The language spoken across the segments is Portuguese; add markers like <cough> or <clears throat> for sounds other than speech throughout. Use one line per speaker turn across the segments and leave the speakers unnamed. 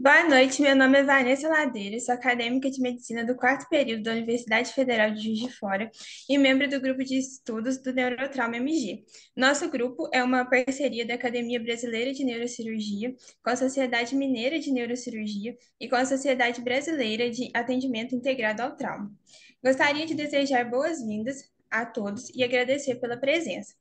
Boa noite, meu nome é Vanessa Ladeira, sou acadêmica de medicina do quarto período da Universidade Federal de Juiz de Fora e membro do grupo de estudos do Neurotrauma MG. Nosso grupo é uma parceria da Academia Brasileira de Neurocirurgia, com a Sociedade Mineira de Neurocirurgia e com a Sociedade Brasileira de Atendimento Integrado ao Trauma. Gostaria de desejar boas-vindas a todos e agradecer pela presença.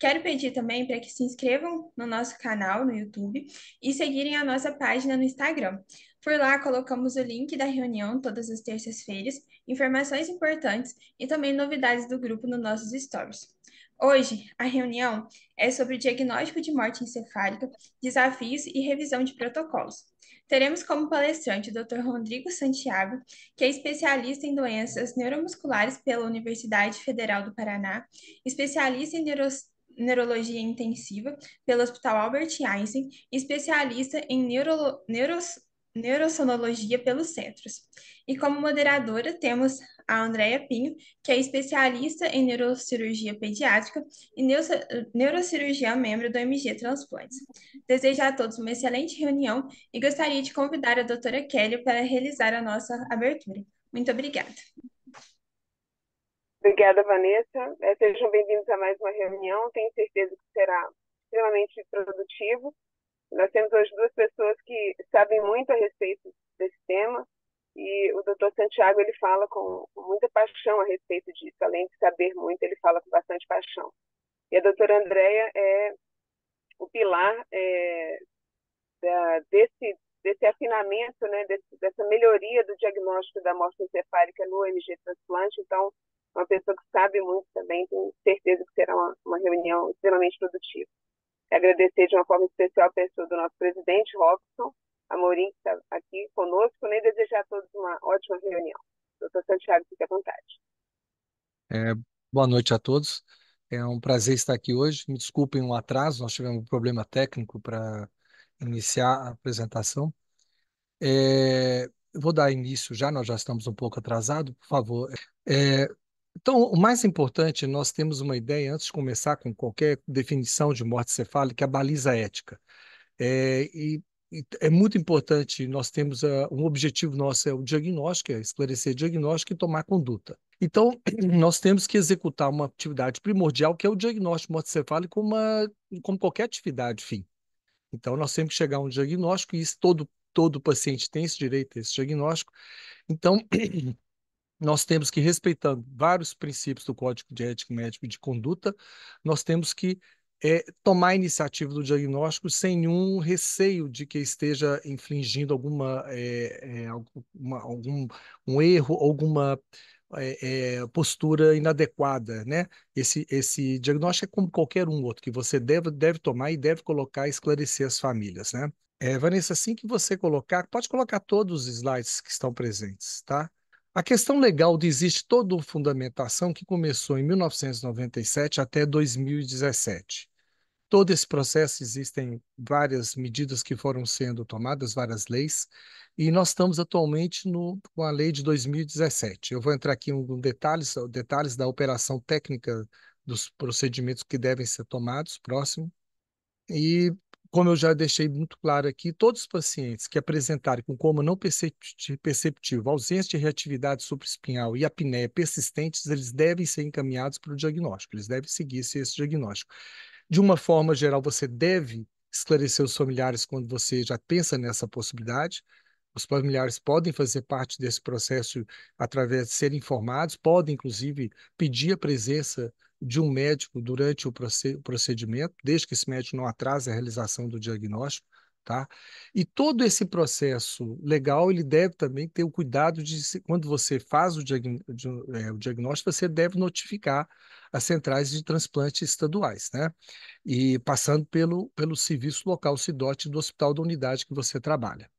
Quero pedir também para que se inscrevam no nosso canal no YouTube e seguirem a nossa página no Instagram. Por lá colocamos o link da reunião todas as terças-feiras, informações importantes e também novidades do grupo nos nossos stories. Hoje, a reunião é sobre o diagnóstico de morte encefálica, desafios e revisão de protocolos. Teremos como palestrante o Dr. Rodrigo Santiago, que é especialista em doenças neuromusculares pela Universidade Federal do Paraná, especialista em neuroci neurologia intensiva pelo Hospital Albert Einstein especialista em neuro, neuros, neurossonologia pelos centros. E como moderadora, temos a Andréia Pinho, que é especialista em neurocirurgia pediátrica e neurocirurgiã membro do MG Transplantes. Desejo a todos uma excelente reunião e gostaria de convidar a doutora Kelly para realizar a nossa abertura. Muito obrigada.
Obrigada, Vanessa. É, sejam bem-vindos a mais uma reunião. Tenho certeza que será extremamente produtivo. Nós temos hoje duas pessoas que sabem muito a respeito desse tema e o Dr. Santiago ele fala com muita paixão a respeito disso. Além de saber muito, ele fala com bastante paixão. E a doutora Andrea é o pilar é, da, desse, desse afinamento, né, desse, dessa melhoria do diagnóstico da morte encefálica no MG transplante. Então, uma pessoa que sabe muito também, tenho certeza que será uma, uma reunião extremamente produtiva. Agradecer de uma forma especial a pessoa do nosso presidente, Robson Amorim, que está aqui conosco, né, e desejar a todos uma ótima reunião. Doutor Santiago, fique à vontade.
É, boa noite a todos. É um prazer estar aqui hoje. Me desculpem o atraso, nós tivemos um problema técnico para iniciar a apresentação. É, vou dar início já, nós já estamos um pouco atrasados, por favor. É, então, o mais importante, nós temos uma ideia, antes de começar com qualquer definição de morte cefálica, é a baliza ética. É, e, e é muito importante, nós temos a, ah, um objetivo nosso, é o diagnóstico, é esclarecer diagnóstico e tomar conduta. Então, <clears throat> nós temos que executar uma atividade primordial, que é o diagnóstico morte cefálica, como, uma, como qualquer atividade fim. Então, nós temos que chegar a um diagnóstico, e isso todo, todo paciente tem esse direito a esse diagnóstico. Então, <clears throat> nós temos que, respeitando vários princípios do Código de Ética Médica e de Conduta, nós temos que é, tomar a iniciativa do diagnóstico sem nenhum receio de que esteja infligindo alguma, é, é, alguma algum um erro, alguma é, é, postura inadequada, né? Esse, esse diagnóstico é como qualquer um outro que você deve, deve tomar e deve colocar, esclarecer as famílias, né? É, Vanessa, assim que você colocar, pode colocar todos os slides que estão presentes, tá? A questão legal de existe toda uma fundamentação que começou em 1997 até 2017. Todo esse processo existem várias medidas que foram sendo tomadas, várias leis, e nós estamos atualmente no, com a lei de 2017. Eu vou entrar aqui em detalhes, detalhes da operação técnica dos procedimentos que devem ser tomados, próximo. E, como eu já deixei muito claro aqui, todos os pacientes que apresentarem com coma não perceptivo, ausência de reatividade supraespinhal e apneia persistentes, eles devem ser encaminhados para o diagnóstico, eles devem seguir -se esse diagnóstico. De uma forma geral, você deve esclarecer os familiares quando você já pensa nessa possibilidade, os familiares podem fazer parte desse processo através de serem informados, podem, inclusive, pedir a presença de um médico durante o procedimento, desde que esse médico não atrase a realização do diagnóstico. Tá? E todo esse processo legal, ele deve também ter o cuidado de, quando você faz o, é, o diagnóstico, você deve notificar as centrais de transplante estaduais, né? E passando pelo, pelo serviço local, CIDOT, do hospital da unidade que você trabalha.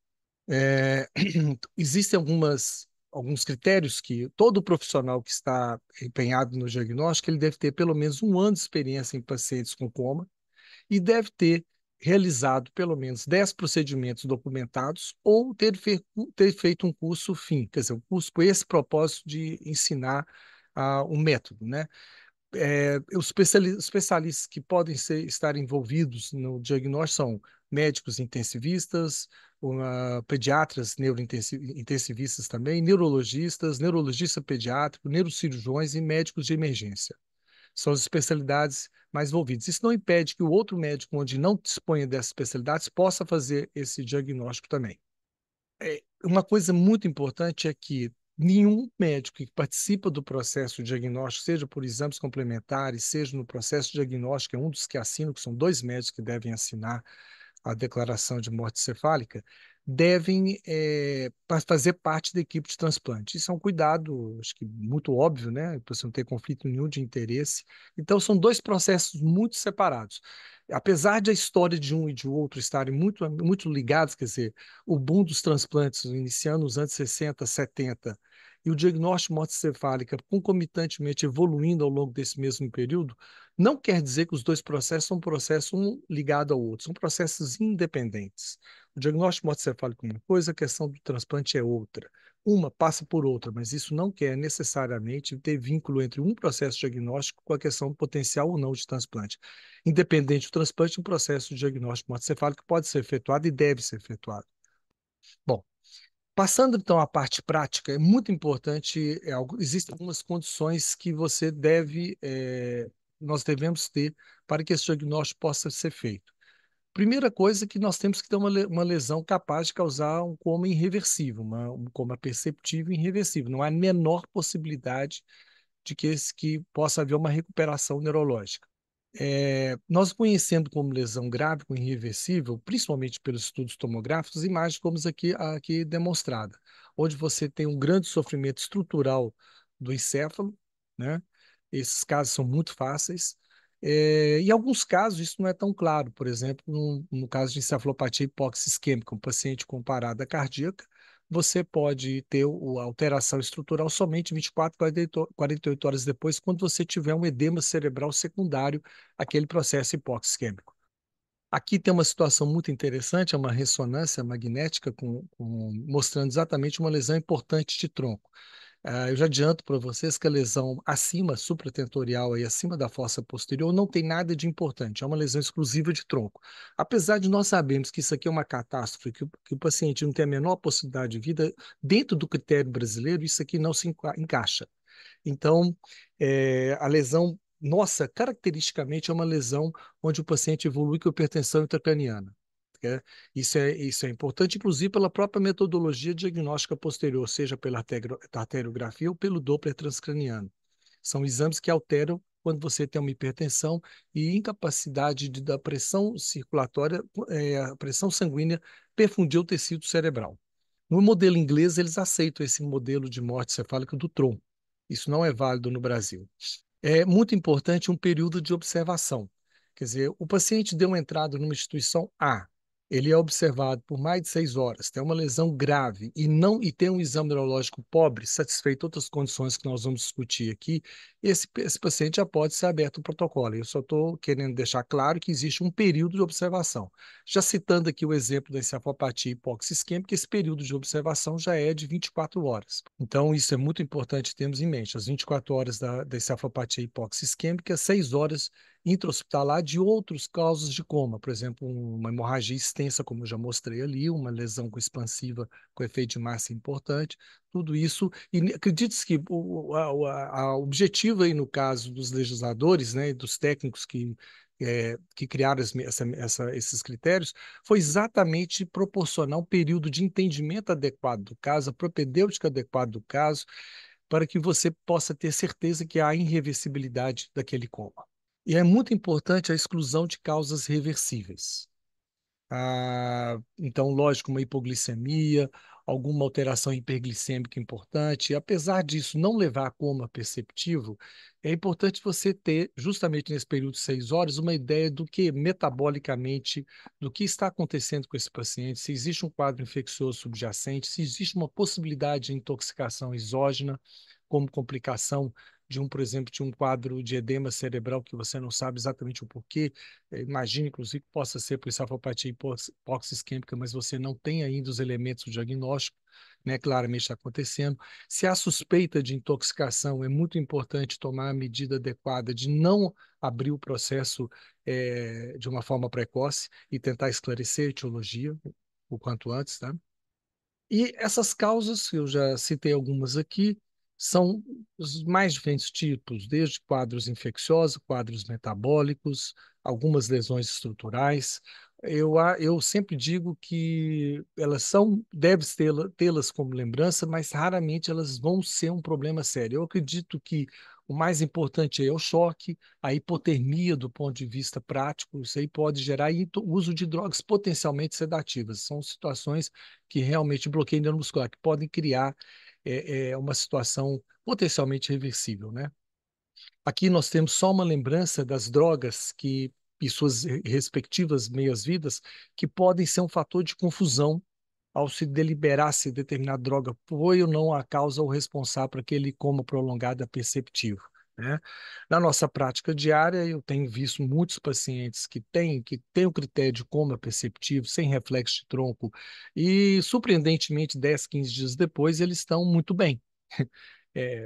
É, <clears throat> existem algumas, alguns critérios que todo profissional que está empenhado no diagnóstico ele deve ter pelo menos um ano de experiência em pacientes com coma e deve ter realizado pelo menos 10 procedimentos documentados ou ter, fe ter feito um curso fim, quer dizer, um curso com esse propósito de ensinar uh, um método, né? É, os especialistas que podem ser, estar envolvidos no diagnóstico são médicos intensivistas, uma, pediatras neurointensivistas também, neurologistas, neurologista pediátrico, neurocirurgiões e médicos de emergência. São as especialidades mais envolvidas. Isso não impede que o outro médico, onde não disponha dessas especialidades, possa fazer esse diagnóstico também. É, uma coisa muito importante é que nenhum médico que participa do processo diagnóstico, seja por exames complementares, seja no processo diagnóstico, é um dos que assinam, que são dois médicos que devem assinar a declaração de morte cefálica, devem é, fazer parte da equipe de transplante. Isso é um cuidado, acho que muito óbvio, né? Para você não ter conflito nenhum de interesse. Então, são dois processos muito separados. Apesar de a história de um e de outro estarem muito, muito ligados, quer dizer, o boom dos transplantes iniciando nos anos 60, 70, e o diagnóstico de morte cefálica concomitantemente evoluindo ao longo desse mesmo período, não quer dizer que os dois processos são um processo um ligado ao outro, são processos independentes. O diagnóstico morticefálico é uma coisa, a questão do transplante é outra. Uma passa por outra, mas isso não quer necessariamente ter vínculo entre um processo diagnóstico com a questão do potencial ou não de transplante. Independente do transplante, um processo de diagnóstico morticefálico pode ser efetuado e deve ser efetuado. Bom, Passando então à parte prática, é muito importante. É, existem algumas condições que você deve é, nós devemos ter para que esse diagnóstico possa ser feito? Primeira coisa é que nós temos que ter uma, uma lesão capaz de causar um coma irreversível, uma, um coma perceptível e irreversível. Não há a menor possibilidade de que, esse, que possa haver uma recuperação neurológica. É, nós conhecendo como lesão grave, como irreversível, principalmente pelos estudos tomográficos, imagens como aqui, aqui demonstrada, onde você tem um grande sofrimento estrutural do encéfalo, né? Esses casos são muito fáceis. É, em alguns casos, isso não é tão claro. Por exemplo, no, no caso de encefalopatia hipoxisquêmica, um paciente com parada cardíaca, você pode ter a alteração estrutural somente 24, 48 horas depois, quando você tiver um edema cerebral secundário àquele processo hipoxisquêmico. Aqui tem uma situação muito interessante, é uma ressonância magnética com, com, mostrando exatamente uma lesão importante de tronco. Uh, eu já adianto para vocês que a lesão acima, supratentorial e acima da fossa posterior não tem nada de importante, é uma lesão exclusiva de tronco. Apesar de nós sabermos que isso aqui é uma catástrofe, que o, que o paciente não tem a menor possibilidade de vida, dentro do critério brasileiro, isso aqui não se enca encaixa. Então, é, a lesão nossa, caracteristicamente, é uma lesão onde o paciente evolui com hipertensão intracraniana. Né? Isso é, isso é importante, inclusive pela própria metodologia diagnóstica posterior, seja pela arteriografia ou pelo Doppler transcraniano. São exames que alteram quando você tem uma hipertensão e incapacidade de, da pressão circulatória, é, a pressão sanguínea perfundir o tecido cerebral. No modelo inglês, eles aceitam esse modelo de morte cefálica do tronco. Isso não é válido no Brasil. É muito importante um período de observação. Quer dizer, o paciente deu entrada numa instituição A, ele é observado por mais de seis horas, tem uma lesão grave e não e tem um exame neurológico pobre, satisfeito outras condições que nós vamos discutir aqui, esse, esse paciente já pode ser aberto o protocolo. Eu só estou querendo deixar claro que existe um período de observação. Já citando aqui o exemplo da encefalopatia hipoxisquêmica, esse período de observação já é de 24 horas. Então, isso é muito importante termos em mente. As 24 horas da, da encefalopatia hipoxisquêmica, 6 é horas intra-hospitalar de outros causos de coma, por exemplo, uma hemorragia extensa, como eu já mostrei ali, uma lesão expansiva com efeito de massa importante, tudo isso. E acredite que o a, a objetivo aí, no caso dos legisladores, né, dos técnicos que é, que criaram essa, essa, esses critérios foi exatamente proporcionar um período de entendimento adequado do caso, a propedêutica adequada do caso, para que você possa ter certeza que há irreversibilidade daquele coma. E é muito importante a exclusão de causas reversíveis. Ah, então, lógico, uma hipoglicemia, alguma alteração hiperglicêmica importante. Apesar disso não levar a coma perceptivo, é importante você ter, justamente nesse período de seis horas, uma ideia do que metabolicamente, do que está acontecendo com esse paciente, se existe um quadro infeccioso subjacente, se existe uma possibilidade de intoxicação exógena como complicação de um, por exemplo, de um quadro de edema cerebral que você não sabe exatamente o porquê, eh, imagine, inclusive, que possa ser por encefalopatia hipoxisquêmica, mas você não tem ainda os elementos diagnósticos né, claramente está acontecendo. Se há suspeita de intoxicação, é muito importante tomar a medida adequada de não abrir o processo é, de uma forma precoce e tentar esclarecer a etiologia o quanto antes, tá? E essas causas, eu já citei algumas aqui, são os mais diferentes tipos, desde quadros infecciosos, quadros metabólicos, algumas lesões estruturais. Eu, eu sempre digo que elas são, deve tê-las como lembrança, mas raramente elas vão ser um problema sério. Eu acredito que o mais importante é o choque, a hipotermia do ponto de vista prático, isso aí pode gerar uso de drogas potencialmente sedativas. São situações que realmente bloqueiam neuromuscular, que podem criar é, é uma situação potencialmente reversível, né? Aqui nós temos só uma lembrança das drogas que e suas respectivas meias-vidas que podem ser um fator de confusão ao se deliberar se determinada droga foi ou não a causa ou responsável para aquele coma prolongado perceptivo. Né? Na nossa prática diária, eu tenho visto muitos pacientes que têm que têm o critério de coma perceptivo, sem reflexo de tronco, e surpreendentemente, 10, 15 dias depois, eles estão muito bem. <laughs> É,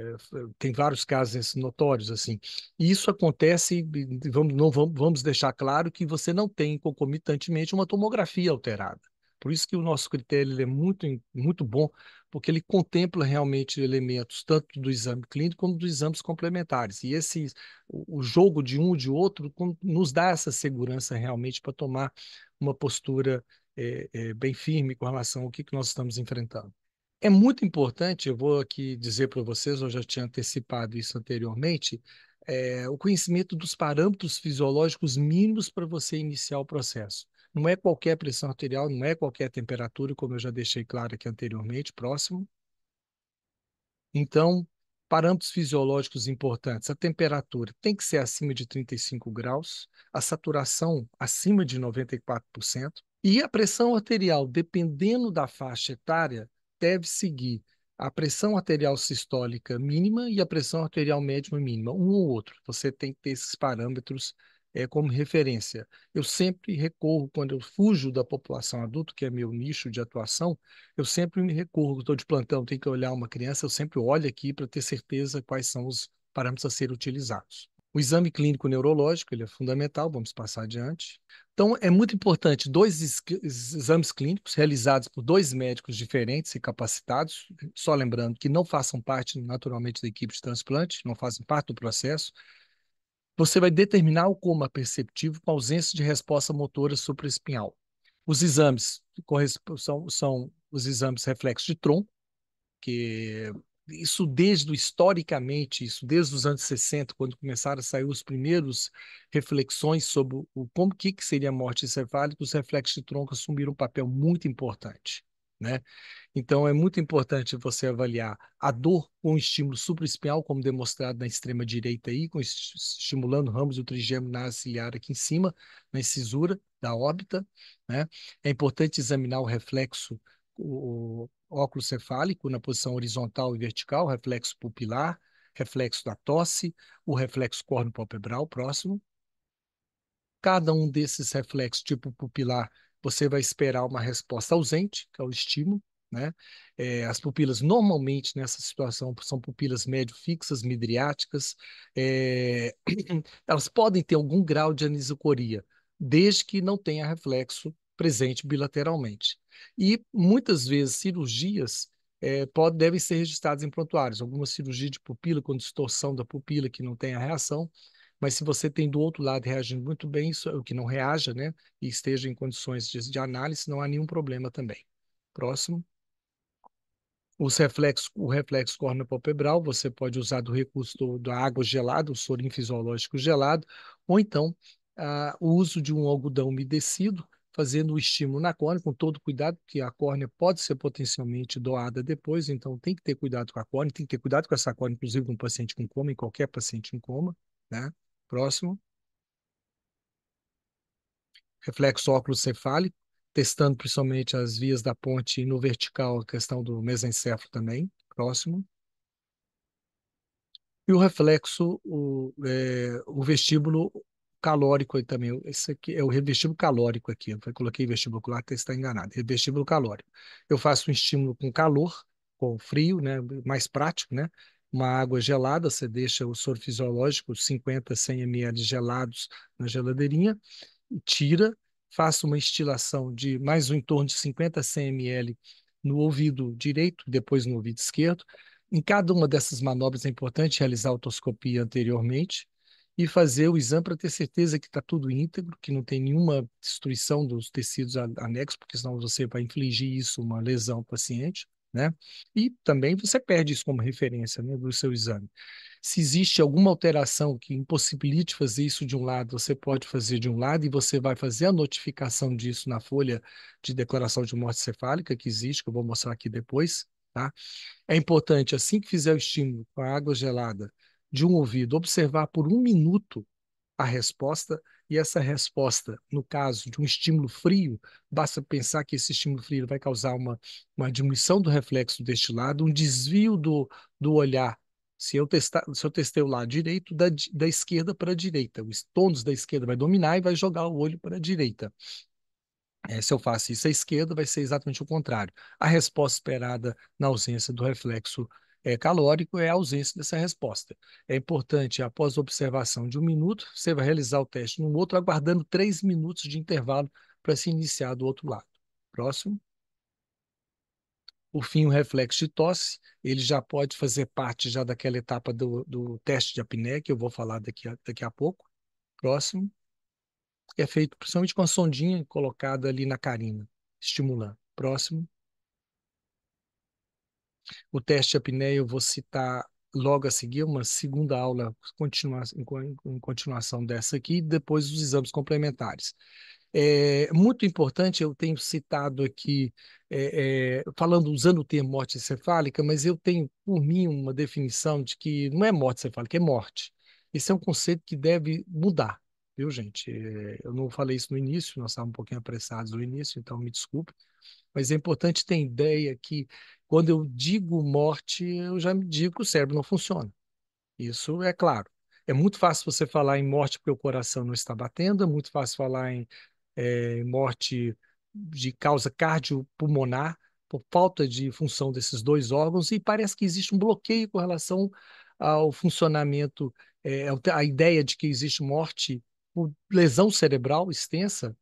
tem vários casos assim, notórios assim. E isso acontece, vamos, não, vamos deixar claro que você não tem concomitantemente uma tomografia alterada. Por isso que o nosso critério é muito, muito bom, porque ele contempla realmente elementos tanto do exame clínico como dos exames complementares. E esse, o jogo de um de outro nos dá essa segurança realmente para tomar uma postura é, é, bem firme com relação ao que, que nós estamos enfrentando. É muito importante, eu vou aqui dizer para vocês, eu já tinha antecipado isso anteriormente, é, o conhecimento dos parâmetros fisiológicos mínimos para você iniciar o processo. Não é qualquer pressão arterial, não é qualquer temperatura, como eu já deixei claro aqui anteriormente, próximo. Então, parâmetros fisiológicos importantes. A temperatura tem que ser acima de 35 graus, a saturação acima de 94%, e a pressão arterial, dependendo da faixa etária, deve seguir a pressão arterial sistólica mínima e a pressão arterial média mínima, um ou outro. Você tem que ter esses parâmetros é, como referência. Eu sempre recorro, quando eu fujo da população adulta, que é meu nicho de atuação, eu sempre me recorro, estou de plantão, tenho que olhar uma criança, eu sempre olho aqui para ter certeza quais são os parâmetros a serem utilizados. O exame clínico neurológico ele é fundamental, vamos passar adiante. Então, é muito importante dois exames clínicos realizados por dois médicos diferentes e capacitados, só lembrando que não façam parte naturalmente da equipe de transplante, não fazem parte do processo, você vai determinar o coma é perceptivo com ausência de resposta motora supraespinhal. Os exames são, são os exames reflexos de tronco, que isso desde historicamente, isso desde os anos 60, quando começaram a sair os primeiros reflexões sobre o como que, seria a morte encefálica, os reflexos de tronco assumiram um papel muito importante. Né? Então é muito importante você avaliar a dor com um estímulo supraespinhal, como demonstrado na extrema direita aí, com estimulando ramos do trigêmeo na ciliar aqui em cima, na incisura da órbita, né? É importante examinar o reflexo o óculo cefálico na posição horizontal e vertical, reflexo pupilar, reflexo da tosse, o reflexo córneo palpebral próximo. Cada um desses reflexos tipo pupilar você vai esperar uma resposta ausente, que é o estímulo, né? É, as pupilas normalmente nessa situação são pupilas médio fixas, midriáticas, é, <clears throat> elas podem ter algum grau de anisocoria, desde que não tenha reflexo presente bilateralmente. E muitas vezes cirurgias é, pode, devem ser registradas em prontuários, alguma cirurgia de pupila com distorção da pupila que não tem a reação, mas se você tem do outro lado reagindo muito bem, é o que não reaja, né, e esteja em condições de, de análise, não há nenhum problema também. Próximo. Os reflexos, o reflexo córnea palpebral você pode usar do recurso do, da água gelada, o sorim fisiológico gelado, ou então ah, o uso de um algodão umedecido, fazendo o estímulo na córnea, com todo cuidado, porque a córnea pode ser potencialmente doada depois, então tem que ter cuidado com a córnea, tem que ter cuidado com essa córnea, inclusive com um paciente com coma, em qualquer paciente em coma, né? Próximo. Reflexo óculos cefálico, testando principalmente as vias da ponte e no vertical, a questão do mesencéfalo também. Próximo. E o reflexo, o, é, o vestíbulo calórico aí também. Esse aqui é o revestíbulo calórico aqui. Eu coloquei vestíbulo ocular, até está enganado. Revestíbulo é calórico. Eu faço um estímulo com calor, com frio, né? mais prático, né? uma água gelada, você deixa o soro fisiológico, 50, 100 ml gelados na geladeirinha, tira, faça uma estilação de mais um em torno de 50, 100 ml no ouvido direito, depois no ouvido esquerdo. Em cada uma dessas manobras é importante realizar a otoscopia anteriormente e fazer o exame para ter certeza que está tudo íntegro, que não tem nenhuma destruição dos tecidos anexos, porque senão você vai infligir isso, uma lesão ao paciente né? E também você perde isso como referência né, do seu exame. Se existe alguma alteração que impossibilite fazer isso de um lado, você pode fazer de um lado e você vai fazer a notificação disso na folha de declaração de morte cefálica que existe, que eu vou mostrar aqui depois. Tá? É importante, assim que fizer o estímulo com a água gelada de um ouvido, observar por um minuto a resposta e essa resposta, no caso de um estímulo frio, basta pensar que esse estímulo frio vai causar uma, uma diminuição do reflexo deste lado, um desvio do, do olhar. Se eu, testar, se eu testei o lado direito, da, da esquerda para a direita. Os tônus da esquerda vai dominar e vai jogar o olho para a direita. É, se eu faço isso à esquerda, vai ser exatamente o contrário. A resposta esperada na ausência do reflexo é, calórico é a ausência dessa resposta. É importante, após a observação de um minuto, você vai realizar o teste no outro, aguardando três minutos de intervalo para se iniciar do outro lado. Próximo. Por fim, o reflexo de tosse, ele já pode fazer parte já daquela etapa do, do teste de apneia, que eu vou falar daqui a, daqui a pouco. Próximo. É feito principalmente com a sondinha colocada ali na carina, estimulando. Próximo o teste de apneia, eu vou citar logo a seguir uma segunda aula continua, em continuação dessa aqui, depois os exames complementares. É muito importante, eu tenho citado aqui, é, é, falando, usando o termo morte encefálica, mas eu tenho por mim uma definição de que não é morte encefálica, é morte. Esse é um conceito que deve mudar, viu, gente? É, eu não falei isso no início, nós estávamos um pouquinho apressados no início, então me desculpe. Mas é importante ter ideia que quando eu digo morte, eu já me digo que o cérebro não funciona. Isso é claro. É muito fácil você falar em morte porque o coração não está batendo, é muito fácil falar em é, morte de causa cardiopulmonar por falta de função desses dois órgãos e parece que existe um bloqueio com relação ao funcionamento, é, a ideia de que existe morte por lesão cerebral extensa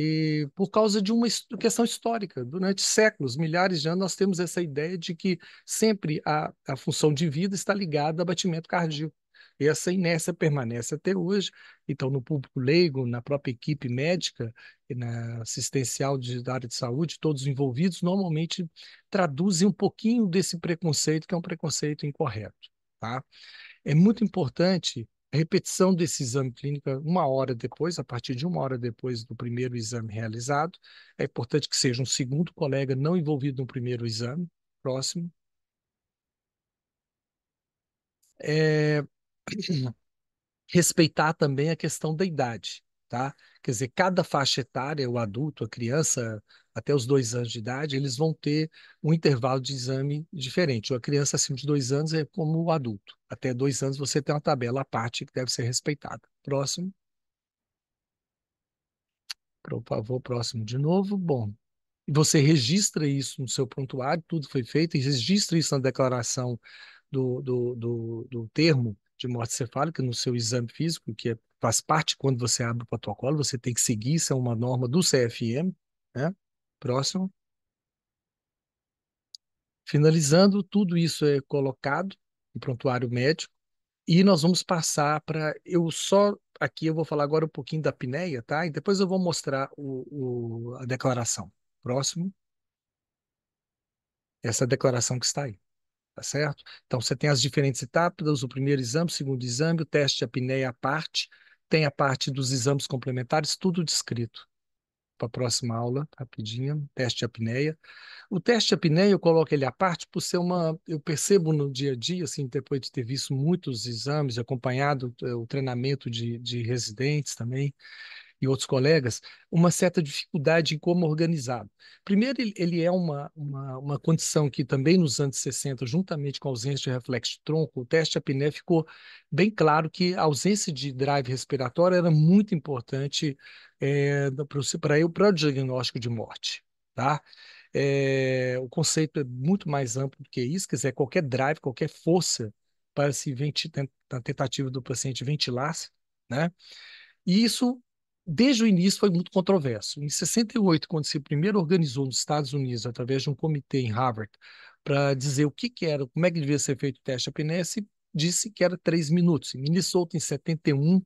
e por causa de uma questão histórica, durante séculos, milhares de anos, nós temos essa ideia de que sempre a, a função de vida está ligada ao batimento cardíaco. E essa inércia permanece até hoje. Então, no público leigo, na própria equipe médica, na assistencial de, da área de saúde, todos envolvidos normalmente traduzem um pouquinho desse preconceito, que é um preconceito incorreto. Tá? É muito importante repetição desse exame clínico é uma hora depois, a partir de uma hora depois do primeiro exame realizado. É importante que seja um segundo colega não envolvido no primeiro exame, próximo. É... <clears throat> Respeitar também a questão da idade, tá? Quer dizer, cada faixa etária, o adulto, a criança, até os dois anos de idade, eles vão ter um intervalo de exame diferente. A criança acima de dois anos é como o adulto. Até dois anos você tem uma tabela à parte que deve ser respeitada. Próximo. Por favor, próximo de novo. Bom, você registra isso no seu prontuário, tudo foi feito, e registra isso na declaração do, do, do, do termo de morte cefálica no seu exame físico, que é, faz parte quando você abre o protocolo, você tem que seguir, isso é uma norma do CFM, né? Próximo. Finalizando, tudo isso é colocado no prontuário médico e nós vamos passar para. Eu só aqui eu vou falar agora um pouquinho da apneia, tá? E depois eu vou mostrar o, o, a declaração. Próximo. Essa declaração que está aí. Tá certo? Então, você tem as diferentes etapas, o primeiro exame, o segundo exame, o teste de apneia à parte, tem a parte dos exames complementares, tudo descrito para a próxima aula, rapidinho, teste de apneia. O teste de apneia, eu coloco ele à parte por ser uma... Eu percebo no dia a dia, assim, depois de ter visto muitos exames, acompanhado eh, o treinamento de, de residentes também, e outros colegas uma certa dificuldade em como organizado. Primeiro, ele é uma, uma, uma condição que também nos anos 60, juntamente com a ausência de reflexo de tronco, o teste apneia ficou bem claro que a ausência de drive respiratório era muito importante é, eh, para o diagnóstico de morte. Tá? É, o conceito é muito mais amplo do que isso, quer dizer, qualquer drive, qualquer força para se ventilar na tentativa do paciente ventilar-se, né? E isso desde o início foi muito controverso. Em 68, quando se primeiro organizou nos Estados Unidos, através de um comitê em Harvard, para dizer o que, que, era, como é que devia ser feito o teste apneia, disse que era três minutos. Em Minnesota, em 71,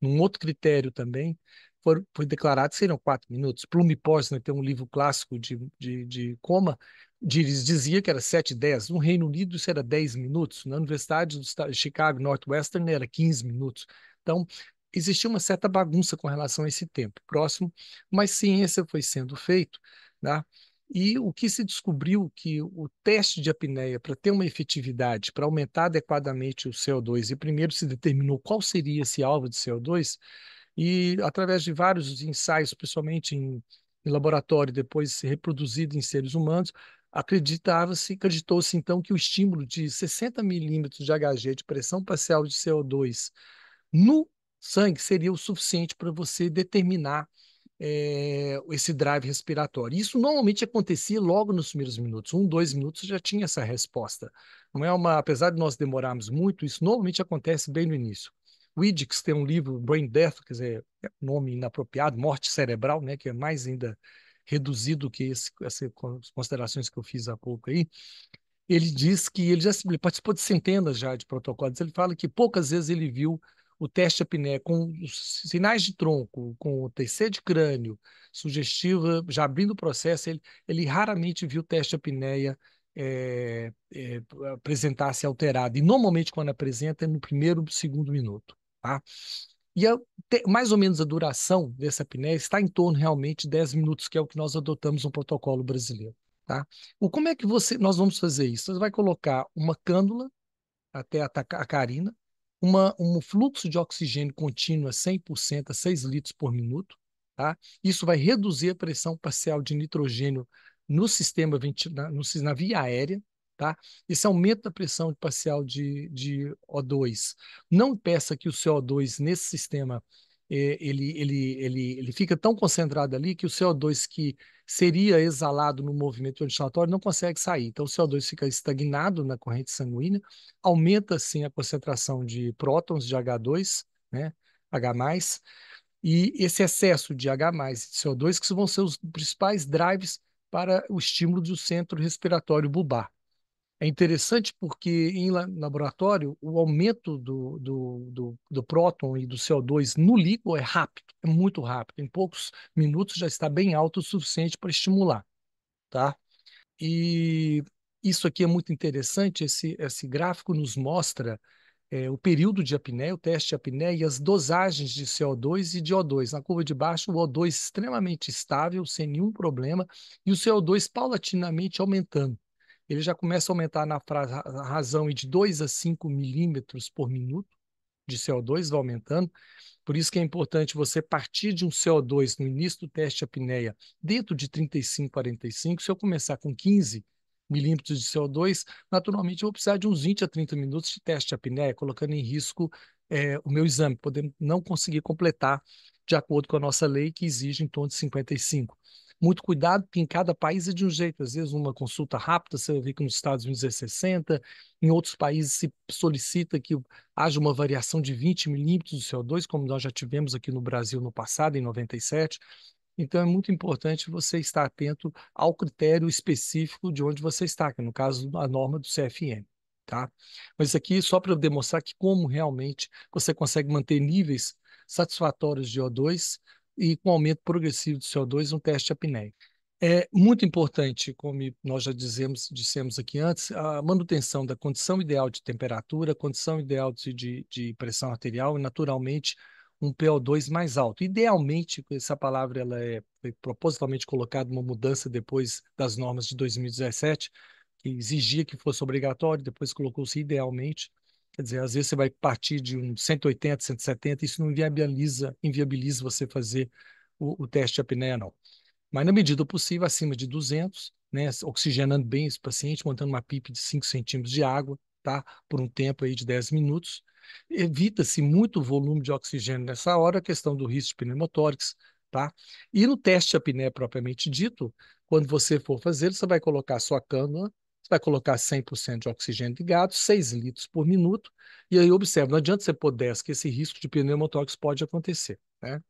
num outro critério também, foi, foi declarado que seriam quatro minutos. Plume Posner né, tem um livro clássico de, de, de coma, diz, dizia que era 7, 10. No Reino Unido isso era 10 minutos. Na Universidade de Chicago, Northwestern, era 15 minutos. Então, existia uma certa bagunça com relação a esse tempo próximo, mas ciência foi sendo feito, né? E o que se descobriu que o teste de apneia, para ter uma efetividade, para aumentar adequadamente o CO2, e primeiro se determinou qual seria esse alvo de CO2, e através de vários ensaios, principalmente em, em laboratório, depois reproduzido em seres humanos, acreditava-se, acreditou-se então que o estímulo de 60 milímetros de HG de pressão parcial de CO2 no sangue seria o suficiente para você determinar é, esse drive respiratório. Isso normalmente acontecia logo nos primeiros minutos, um, dois minutos já tinha essa resposta. Não é uma, apesar de nós demorarmos muito, isso normalmente acontece bem no início. O tem um livro, Brain Death, quer dizer, é um nome inapropriado, morte cerebral, né, que é mais ainda reduzido que esse, essas considerações que eu fiz há pouco aí. Ele diz que ele já ele participou de centenas já de protocolos. Ele fala que poucas vezes ele viu o teste apnéico com sinais de tronco, com o TC de crânio, sugestiva, já abrindo o processo, ele, ele raramente viu o teste apneia é, é, apresentar-se alterado. E normalmente quando apresenta é no primeiro, segundo minuto. Tá? E a, te, mais ou menos a duração dessa apneia está em torno realmente de 10 minutos, que é o que nós adotamos no protocolo brasileiro. Tá? O, como é que você, nós vamos fazer isso? Você vai colocar uma cânula até a, a carina, uma, um fluxo de oxigênio contínuo a 100% a 6 litros por minuto. Tá? Isso vai reduzir a pressão parcial de nitrogênio no sistema na, no, na via aérea. Tá? Isso aumenta a pressão parcial de, de O2. Não peça que o CO2 nesse sistema é, ele, ele, ele, ele fica tão concentrado ali que o CO2 que seria exalado no movimento ventilatório não consegue sair. Então, o CO2 fica estagnado na corrente sanguínea, aumenta, sim, a concentração de prótons de H2, né, H+, e esse excesso de H+, e de CO2, que vão ser os principais drives para o estímulo do centro respiratório bulbar. É interessante porque em laboratório o aumento do, do, do, do, próton e do CO2 no líquido é rápido, é muito rápido. Em poucos minutos já está bem alto o suficiente para estimular, tá? E isso aqui é muito interessante, esse, esse gráfico nos mostra é, o período de apneia, o teste de apneia e as dosagens de CO2 e de O2. Na curva de baixo, o O2 extremamente estável, sem nenhum problema, e o CO2 paulatinamente aumentando ele já começa a aumentar na razão de 2 a 5 milímetros por minuto de CO2 vai aumentando. Por isso que é importante você partir de um CO2 no início do teste de apneia dentro de 35, 45. Se eu começar com 15 milímetros de CO2, naturalmente eu vou precisar de uns 20 a 30 minutos de teste de apneia, colocando em risco é, o meu exame, podendo não conseguir completar de acordo com a nossa lei que exige em torno de 55 muito cuidado, porque em cada país é de um jeito. Às vezes, uma consulta rápida, você vai ver que nos Estados Unidos é 60, em outros países se solicita que haja uma variação de 20 milímetros do CO2, como nós já tivemos aqui no Brasil no passado, em 97. Então, é muito importante você estar atento ao critério específico de onde você está, que é, no caso, a norma do CFM. Tá? Mas aqui só para demonstrar que como realmente você consegue manter níveis satisfatórios de O2 e com aumento progressivo do CO2 um teste apneico. É muito importante, como nós já dizemos, dissemos aqui antes, a manutenção da condição ideal de temperatura, condição ideal de, de, de pressão arterial e, naturalmente, um PO2 mais alto. Idealmente, essa palavra ela é foi propositalmente colocada uma mudança depois das normas de 2017, que exigia que fosse obrigatório, depois colocou-se idealmente. Quer dizer, às vezes você vai partir de um 180, 170, isso não inviabiliza, inviabiliza você fazer o, o teste de apneia, não. Mas na medida possível, acima de 200, né, oxigenando bem esse paciente, montando uma PIP de 5 centímetros de água, tá? Por um tempo aí de 10 minutos. Evita-se muito volume de oxigênio nessa hora, a questão do risco de pneumotórax, tá? E no teste de apneia propriamente dito, quando você for fazer, você vai colocar a sua cânula você vai colocar 100% de oxigênio ligado, 6 litros por minuto, e aí observa, não adianta você pôr 10, que esse risco de pneumotóxico pode acontecer. Né?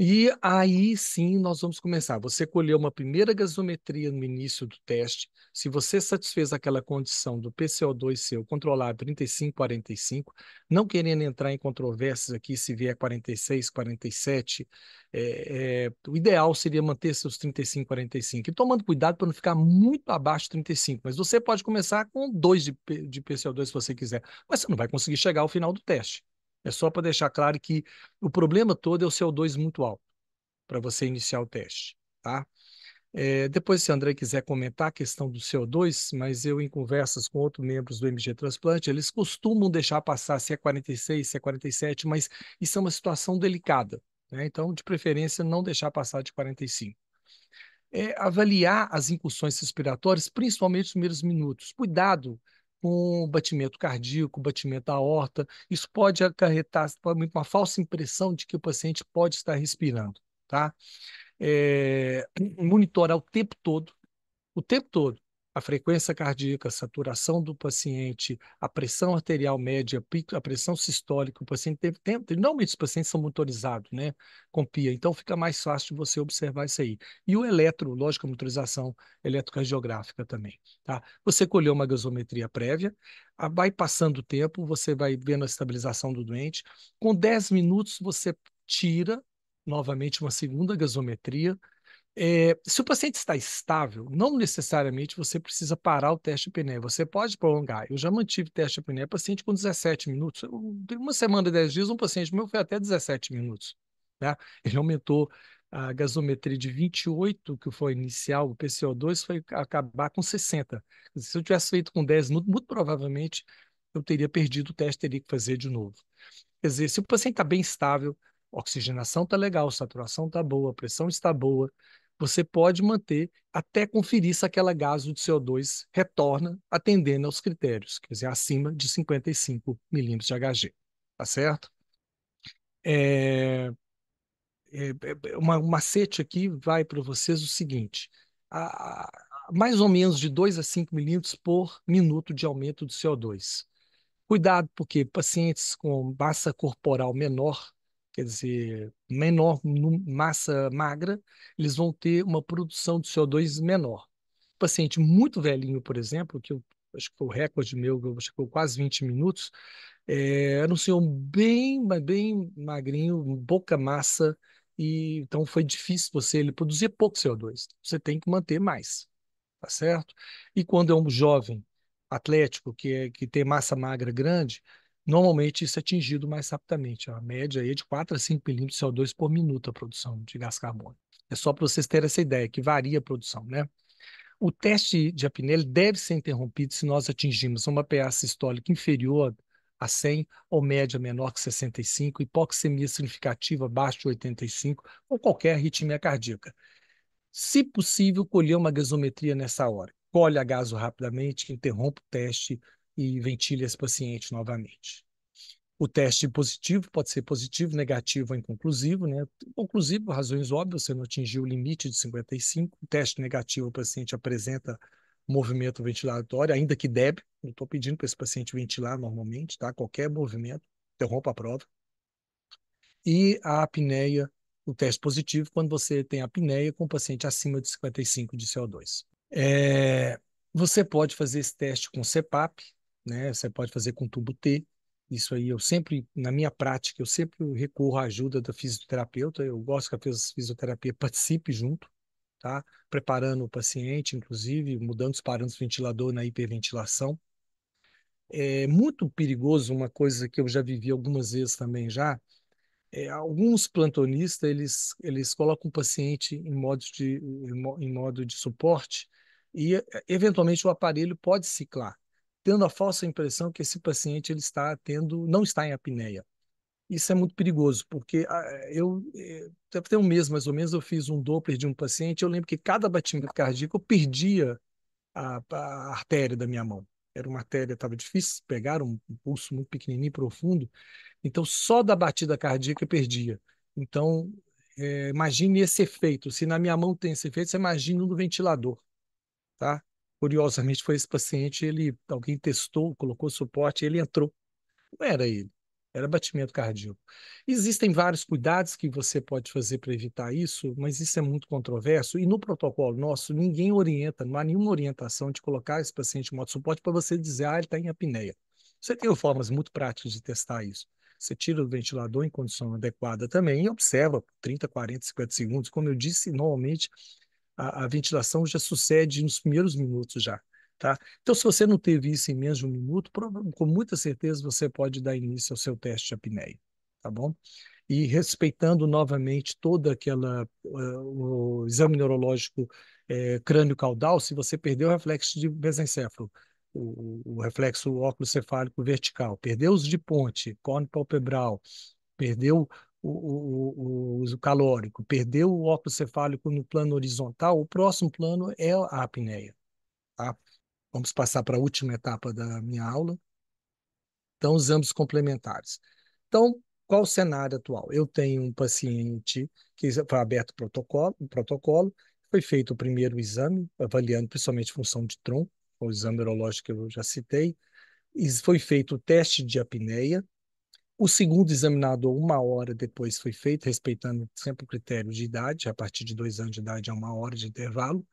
E aí sim nós vamos começar. Você colheu uma primeira gasometria no início do teste. Se você satisfez aquela condição do PCO2 seu controlado 35, 45, não querendo entrar em controvérsias aqui se vier 46, 47, é, é, o ideal seria manter seus 35, 45. E tomando cuidado para não ficar muito abaixo de 35. Mas você pode começar com 2 de, de PCO2 se você quiser. Mas você não vai conseguir chegar ao final do teste. É só para deixar claro que o problema todo é o CO2 muito alto para você iniciar o teste, tá? É, depois, se André quiser comentar a questão do CO2, mas eu, em conversas com outros membros do MG Transplante, eles costumam deixar passar se é 46, se é 47, mas isso é uma situação delicada. Né? Então, de preferência, não deixar passar de 45. É, avaliar as incursões respiratórias, principalmente nos primeiros minutos. Cuidado pulmão, batimento cardíaco, batimento da aorta. Isso pode acarretar uma falsa impressão de que o paciente pode estar respirando. Tá? É, <clears throat> monitorar o tempo todo, o tempo todo, a frequência cardíaca, a saturação do paciente, a pressão arterial média, a pressão sistólica, o paciente teve tempo. Normalmente os pacientes são monitorizados, né? Com PIA, então fica mais fácil de você observar isso aí. E o eletro, lógico, a monitorização eletrocardiográfica também, tá? Você colheu uma gasometria prévia, vai passando o tempo, você vai vendo a estabilização do doente. Com 10 minutos você tira novamente uma segunda gasometria, é, se o paciente está estável, não necessariamente você precisa parar o teste de apneia, você pode prolongar. Eu já mantive teste de apneia paciente com 17 minutos. Uma semana, 10 dias, um paciente meu foi até 17 minutos. Né? Ele aumentou a gasometria de 28, que foi inicial, o PCO2 foi acabar com 60. Se eu tivesse feito com 10 minutos, muito provavelmente eu teria perdido o teste, teria que fazer de novo. Quer dizer, se o paciente está bem estável, oxigenação está legal, saturação está boa, pressão está boa, você pode manter até conferir se aquela gás de CO2 retorna atendendo aos critérios, quer dizer, acima de 55 milímetros de Hg, tá certo? É, é, é uma, um macete aqui vai para vocês o seguinte, a, a, mais ou menos de 2 a 5 milímetros por minuto de aumento do CO2. Cuidado, porque pacientes com massa corporal menor quer dizer, menor massa magra, eles vão ter uma produção de CO2 menor. paciente muito velhinho, por exemplo, que eu acho que foi o recorde meu, eu acho que foi quase 20 minutos, é, era um senhor bem, bem magrinho, pouca massa, e então foi difícil você, ele produzir pouco CO2. Você tem que manter mais, tá certo? E quando é um jovem atlético, que, é, que tem massa magra grande, Normalmente isso é atingido mais rapidamente. A média aí é de 4 a 5 milímetros de CO2 por minuto a produção de gás carbônico. É só para vocês terem essa ideia, que varia a produção, né? O teste de apneia deve ser interrompido se nós atingirmos uma PA sistólica inferior a 100 ou média menor que 65, hipoxemia significativa abaixo de 85 ou qualquer arritmia cardíaca. Se possível, colher uma gasometria nessa hora. Colhe a gaso rapidamente, interrompe o teste, e ventile esse paciente novamente. O teste positivo pode ser positivo, negativo ou inconclusivo, né? Conclusivo, por razões óbvias, você não atingiu o limite de 55. O teste negativo, o paciente apresenta movimento ventilatório, ainda que deve. Não estou pedindo para esse paciente ventilar normalmente, tá? Qualquer movimento, interrompa a prova. E a apneia, o teste positivo, quando você tem apneia com o paciente acima de 55 de CO2. É... Você pode fazer esse teste com CPAP, né? Você pode fazer com tubo T. Isso aí eu sempre, na minha prática, eu sempre recorro à ajuda da fisioterapeuta. Eu gosto que a fisioterapia <laughs> participe junto, tá? Preparando o paciente, inclusive, mudando os parâmetros do ventilador na hiperventilação. É muito perigoso uma coisa que eu já vivi algumas vezes também já. É, alguns plantonistas eles, eles colocam o paciente em modo de, em modo de suporte e é, eventualmente o aparelho pode ciclar tendo a falsa impressão que esse paciente ele está tendo, não está em apneia. Isso é muito perigoso, porque ah, eu, eh, até um mês mais ou menos, eu fiz um Doppler de um paciente, eu lembro que cada batimento cardíaco eu perdia a, a artéria da minha mão. Era uma artéria, estava difícil pegar, um pulso muito pequenininho, profundo. Então, só da batida cardíaca eu perdia. Então, é, imagine esse efeito. Se na minha mão tem esse efeito, você imagina no ventilador, tá? Curiosamente, foi esse paciente, ele, alguém testou, colocou suporte, ele entrou. Não era ele, era batimento cardíaco. Existem vários cuidados que você pode fazer para evitar isso, mas isso é muito controverso. E no protocolo nosso, ninguém orienta, não há nenhuma orientação de colocar esse paciente em modo suporte para você dizer, ah, ele está em apneia. Você tem formas muito práticas de testar isso. Você tira o ventilador em condição adequada também e observa 30, 40, 50 segundos. Como eu disse, normalmente a, a ventilação já sucede nos primeiros minutos já. Tá? Então, se você não teve isso em menos de um minuto, com muita certeza você pode dar início ao seu teste de apneia, tá bom? E respeitando novamente todo aquela uh, o exame neurológico eh, crânio-caudal, se você perdeu o reflexo de mesencéfalo, o, o reflexo óculo cefálico vertical, perdeu os de ponte, córneo palpebral, perdeu o, o, o, calórico, perdeu o óculos cefálico no plano horizontal, o próximo plano é a apneia. Tá? Vamos passar para a última etapa da minha aula. Então, os ambos complementares. Então, qual o cenário atual? Eu tenho um paciente que foi aberto protocolo, um protocolo, foi feito o primeiro exame, avaliando principalmente função de tronco, o exame urológico que eu já citei, foi feito o teste de apneia, o segundo examinador, uma hora depois, foi feito, respeitando sempre o critério de idade, a partir de dois anos de idade a é uma hora de intervalo.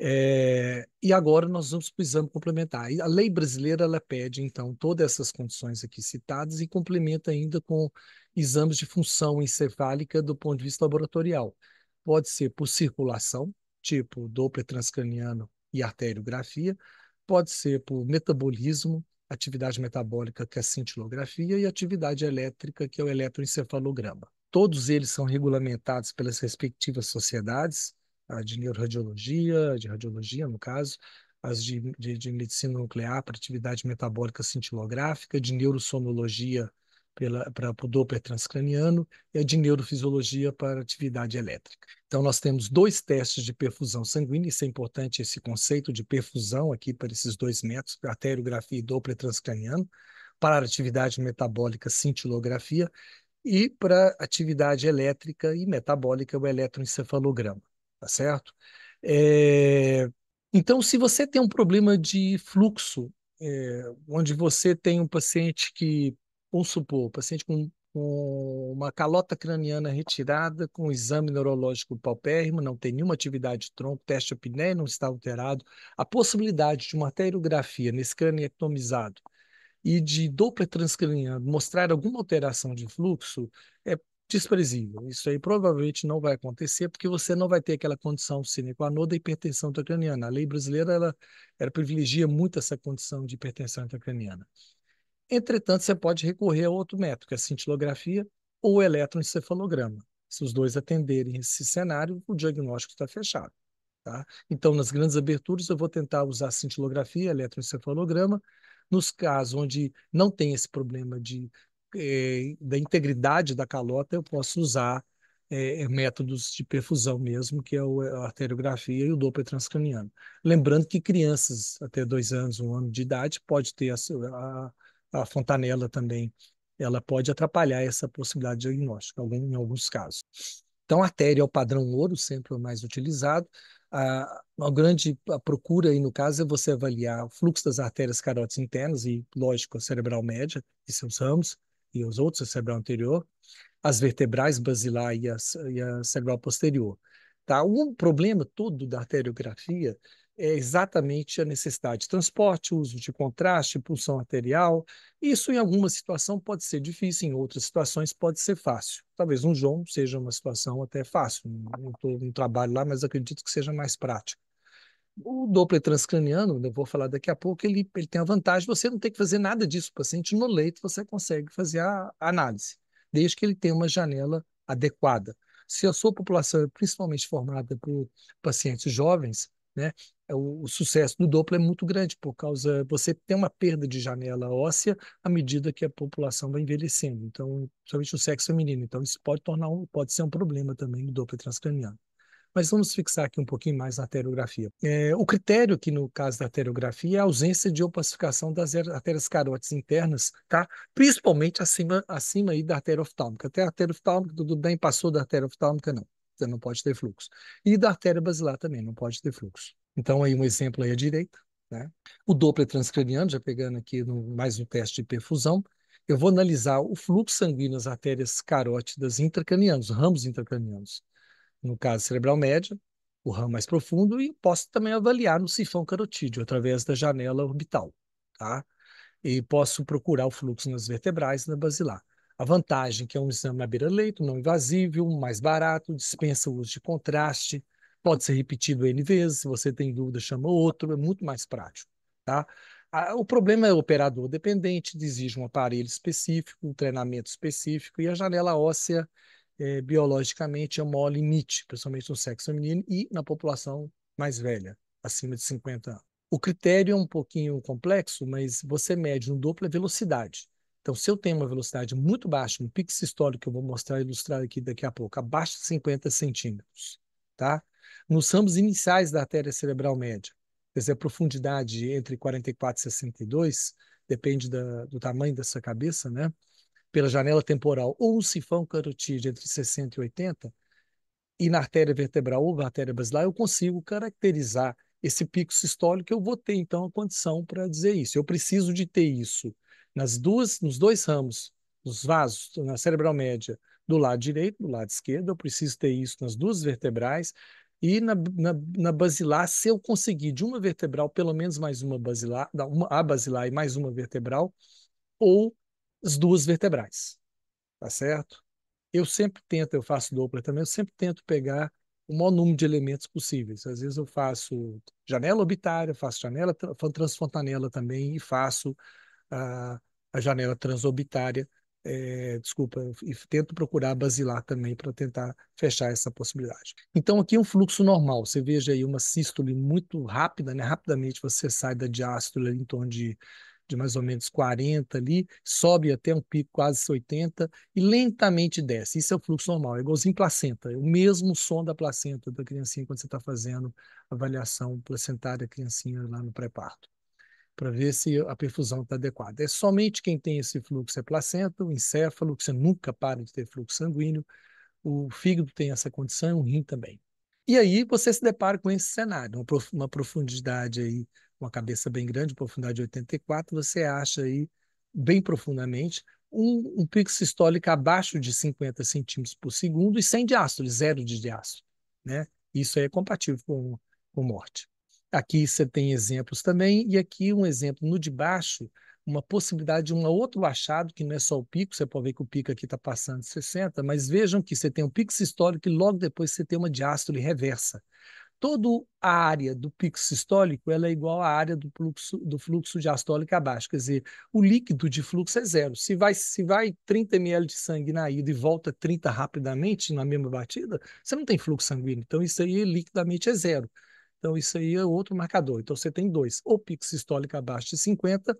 É, e agora nós vamos para o exame complementar. E a lei brasileira ela pede, então, todas essas condições aqui citadas e complementa ainda com exames de função encefálica do ponto de vista laboratorial. Pode ser por circulação, tipo Doppler transcraniano e arteriografia, pode ser por metabolismo, atividade metabólica, que é a cintilografia, e atividade elétrica, que é o eletroencefalograma. Todos eles são regulamentados pelas respectivas sociedades, a ah, de neuroradiologia, de radiologia, no caso, as de, de, de medicina nuclear para atividade metabólica cintilográfica, de neurosonologia pela, para o Doppler transcraniano e a de neurofisiologia para atividade elétrica. Então, nós temos dois testes de perfusão sanguínea, isso é importante, esse conceito de perfusão aqui para esses dois métodos, arteriografia e Doppler transcraniano, para atividade metabólica, cintilografia, e para atividade elétrica e metabólica, o eletroencefalograma, tá certo? É... Então, se você tem um problema de fluxo, é... onde você tem um paciente que vamos supor, paciente com, com uma calota craniana retirada, com um exame neurológico paupérrimo, não tem nenhuma atividade de tronco, teste apneia não está alterado, a possibilidade de uma arteriografia nesse crânio ectomizado e de dupla transcraniana mostrar alguma alteração de fluxo é desprezível. Isso aí provavelmente não vai acontecer porque você não vai ter aquela condição sine qua non da hipertensão intracraniana. A lei brasileira ela, ela privilegia muito essa condição de hipertensão intracraniana. Entretanto, você pode recorrer a outro método, que é a cintilografia ou o eletroencefalograma. Se os dois atenderem esse cenário, o diagnóstico está fechado. Tá? Então, nas grandes aberturas, eu vou tentar usar cintilografia, eletroencefalograma. Nos casos onde não tem esse problema de, eh, da integridade da calota, eu posso usar eh, eh métodos de perfusão mesmo, que é a arteriografia e o Doppler transcraniano. Lembrando que crianças até dois anos, um ano de idade, pode ter a, a a fontanela também, ela pode atrapalhar essa possibilidade de diagnóstico em alguns casos. Então, a artéria é o padrão ouro, sempre o mais utilizado. A, a grande a procura aí, no caso, é você avaliar o fluxo das artérias carótidas internas e, lógico, a cerebral média e seus ramos, e os outros, a cerebral anterior, as vertebrais basilar e a, e a cerebral posterior. Tá? O problema todo da arteriografia é exatamente a necessidade de transporte, uso de contraste, pulsão arterial. Isso em alguma situação pode ser difícil, em outras situações pode ser fácil. Talvez um João seja uma situação até fácil, não estou no trabalho lá, mas acredito que seja mais prático. O Doppler transcraniano, eu vou falar daqui a pouco, ele, ele tem a vantagem, você não tem que fazer nada disso, o paciente no leito você consegue fazer a análise, desde que ele tenha uma janela adequada. Se a sua população é principalmente formada por pacientes jovens, né? É o, o, sucesso do Doppler é muito grande por causa você tem uma perda de janela óssea à medida que a população vai envelhecendo. Então, principalmente o sexo feminino. Então, isso pode tornar um, pode ser um problema também do Doppler transcraniano. Mas vamos fixar aqui um pouquinho mais na arteriografia. É, o critério aqui no caso da arteriografia é a ausência de opacificação das artérias carótidas internas, tá? principalmente acima, acima aí da artéria oftálmica. Até a artéria oftálmica, tudo bem, passou da artéria oftálmica, não não pode ter fluxo. E da artéria basilar também não pode ter fluxo. Então, aí um exemplo aí à direita. Né? O Doppler transcraniano, já pegando aqui no, mais um teste de perfusão, eu vou analisar o fluxo sanguíneo nas artérias carótidas intracranianas, ramos intracranianos. No caso, cerebral média, o ramo mais profundo, e posso também avaliar no sifão carotídeo, através da janela orbital. Tá? E posso procurar o fluxo nas vertebrais e na basilar. A vantagem é que é um exame na beira-leito, não invasível, mais barato, dispensa o uso de contraste, pode ser repetido N vezes, se você tem dúvida, chama outro, é muito mais prático. Tá? O problema é o operador dependente, exige um aparelho específico, um treinamento específico, e a janela óssea, é, biologicamente, é o maior limite, principalmente no sexo feminino e na população mais velha, acima de 50 anos. O critério é um pouquinho complexo, mas você mede no dupla velocidade. Então, se eu tenho uma velocidade muito baixa, um pique sistólico que eu vou mostrar e ilustrar aqui daqui a pouco, abaixo de 50 centímetros, tá? Nos ramos iniciais da artéria cerebral média, quer dizer, a profundidade entre 44 e 62, depende da, do tamanho dessa cabeça, né? Pela janela temporal ou um sifão carotídeo entre 60 e 80, e na artéria vertebral ou na artéria basilar, eu consigo caracterizar esse pico sistólico, eu vou ter, então, a condição para dizer isso. Eu preciso de ter isso nas duas, nos dois ramos, nos vasos, na cerebral média, do lado direito, do lado esquerdo, eu preciso ter isso nas duas vertebrais, e na, na, na, basilar, se eu conseguir de uma vertebral, pelo menos mais uma basilar, uma, a basilar e mais uma vertebral, ou as duas vertebrais, tá certo? Eu sempre tento, eu faço dupla também, eu sempre tento pegar o maior número de elementos possíveis. Às vezes eu faço janela orbitária, faço janela transfontanela também e faço a, a janela transorbitária. É, desculpa, e tento procurar basilar também para tentar fechar essa possibilidade. Então, aqui é um fluxo normal. Você veja aí uma sístole muito rápida, né? Rapidamente você sai da diástole em torno de, de mais ou menos 40 ali, sobe até um pico quase 80 e lentamente desce. Isso é o fluxo normal, é igualzinho placenta, é o mesmo som da placenta da criancinha quando você está fazendo avaliação placentária da criancinha lá no pré-parto para ver se a perfusão está adequada. É somente quem tem esse fluxo é placenta, o encéfalo, que você nunca para de ter fluxo sanguíneo, o fígado tem essa condição, o rim também. E aí você se depara com esse cenário, uma profundidade aí, uma cabeça bem grande, profundidade de 84, você acha aí bem profundamente um, um pico sistólico abaixo de 50 centímetros por segundo e sem diástole, zero de diástole, né? Isso é compatível com, com morte. Aqui você tem exemplos também, e aqui um exemplo no de baixo, uma possibilidade de um outro achado, que não é só o pico, você pode ver que o pico aqui está passando de 60, mas vejam que você tem um pico histórico e logo depois você tem uma diástole reversa. Toda a área do pico sistólico ela é igual à área do fluxo, do fluxo diastólico abaixo, quer dizer, o líquido de fluxo é zero. Se vai, se vai 30 ml de sangue na ida e volta 30 rapidamente na mesma batida, você não tem fluxo sanguíneo, então isso aí liquidamente é zero. Então, isso aí é outro marcador. Então, você tem dois, ou pico sistólica abaixo de 50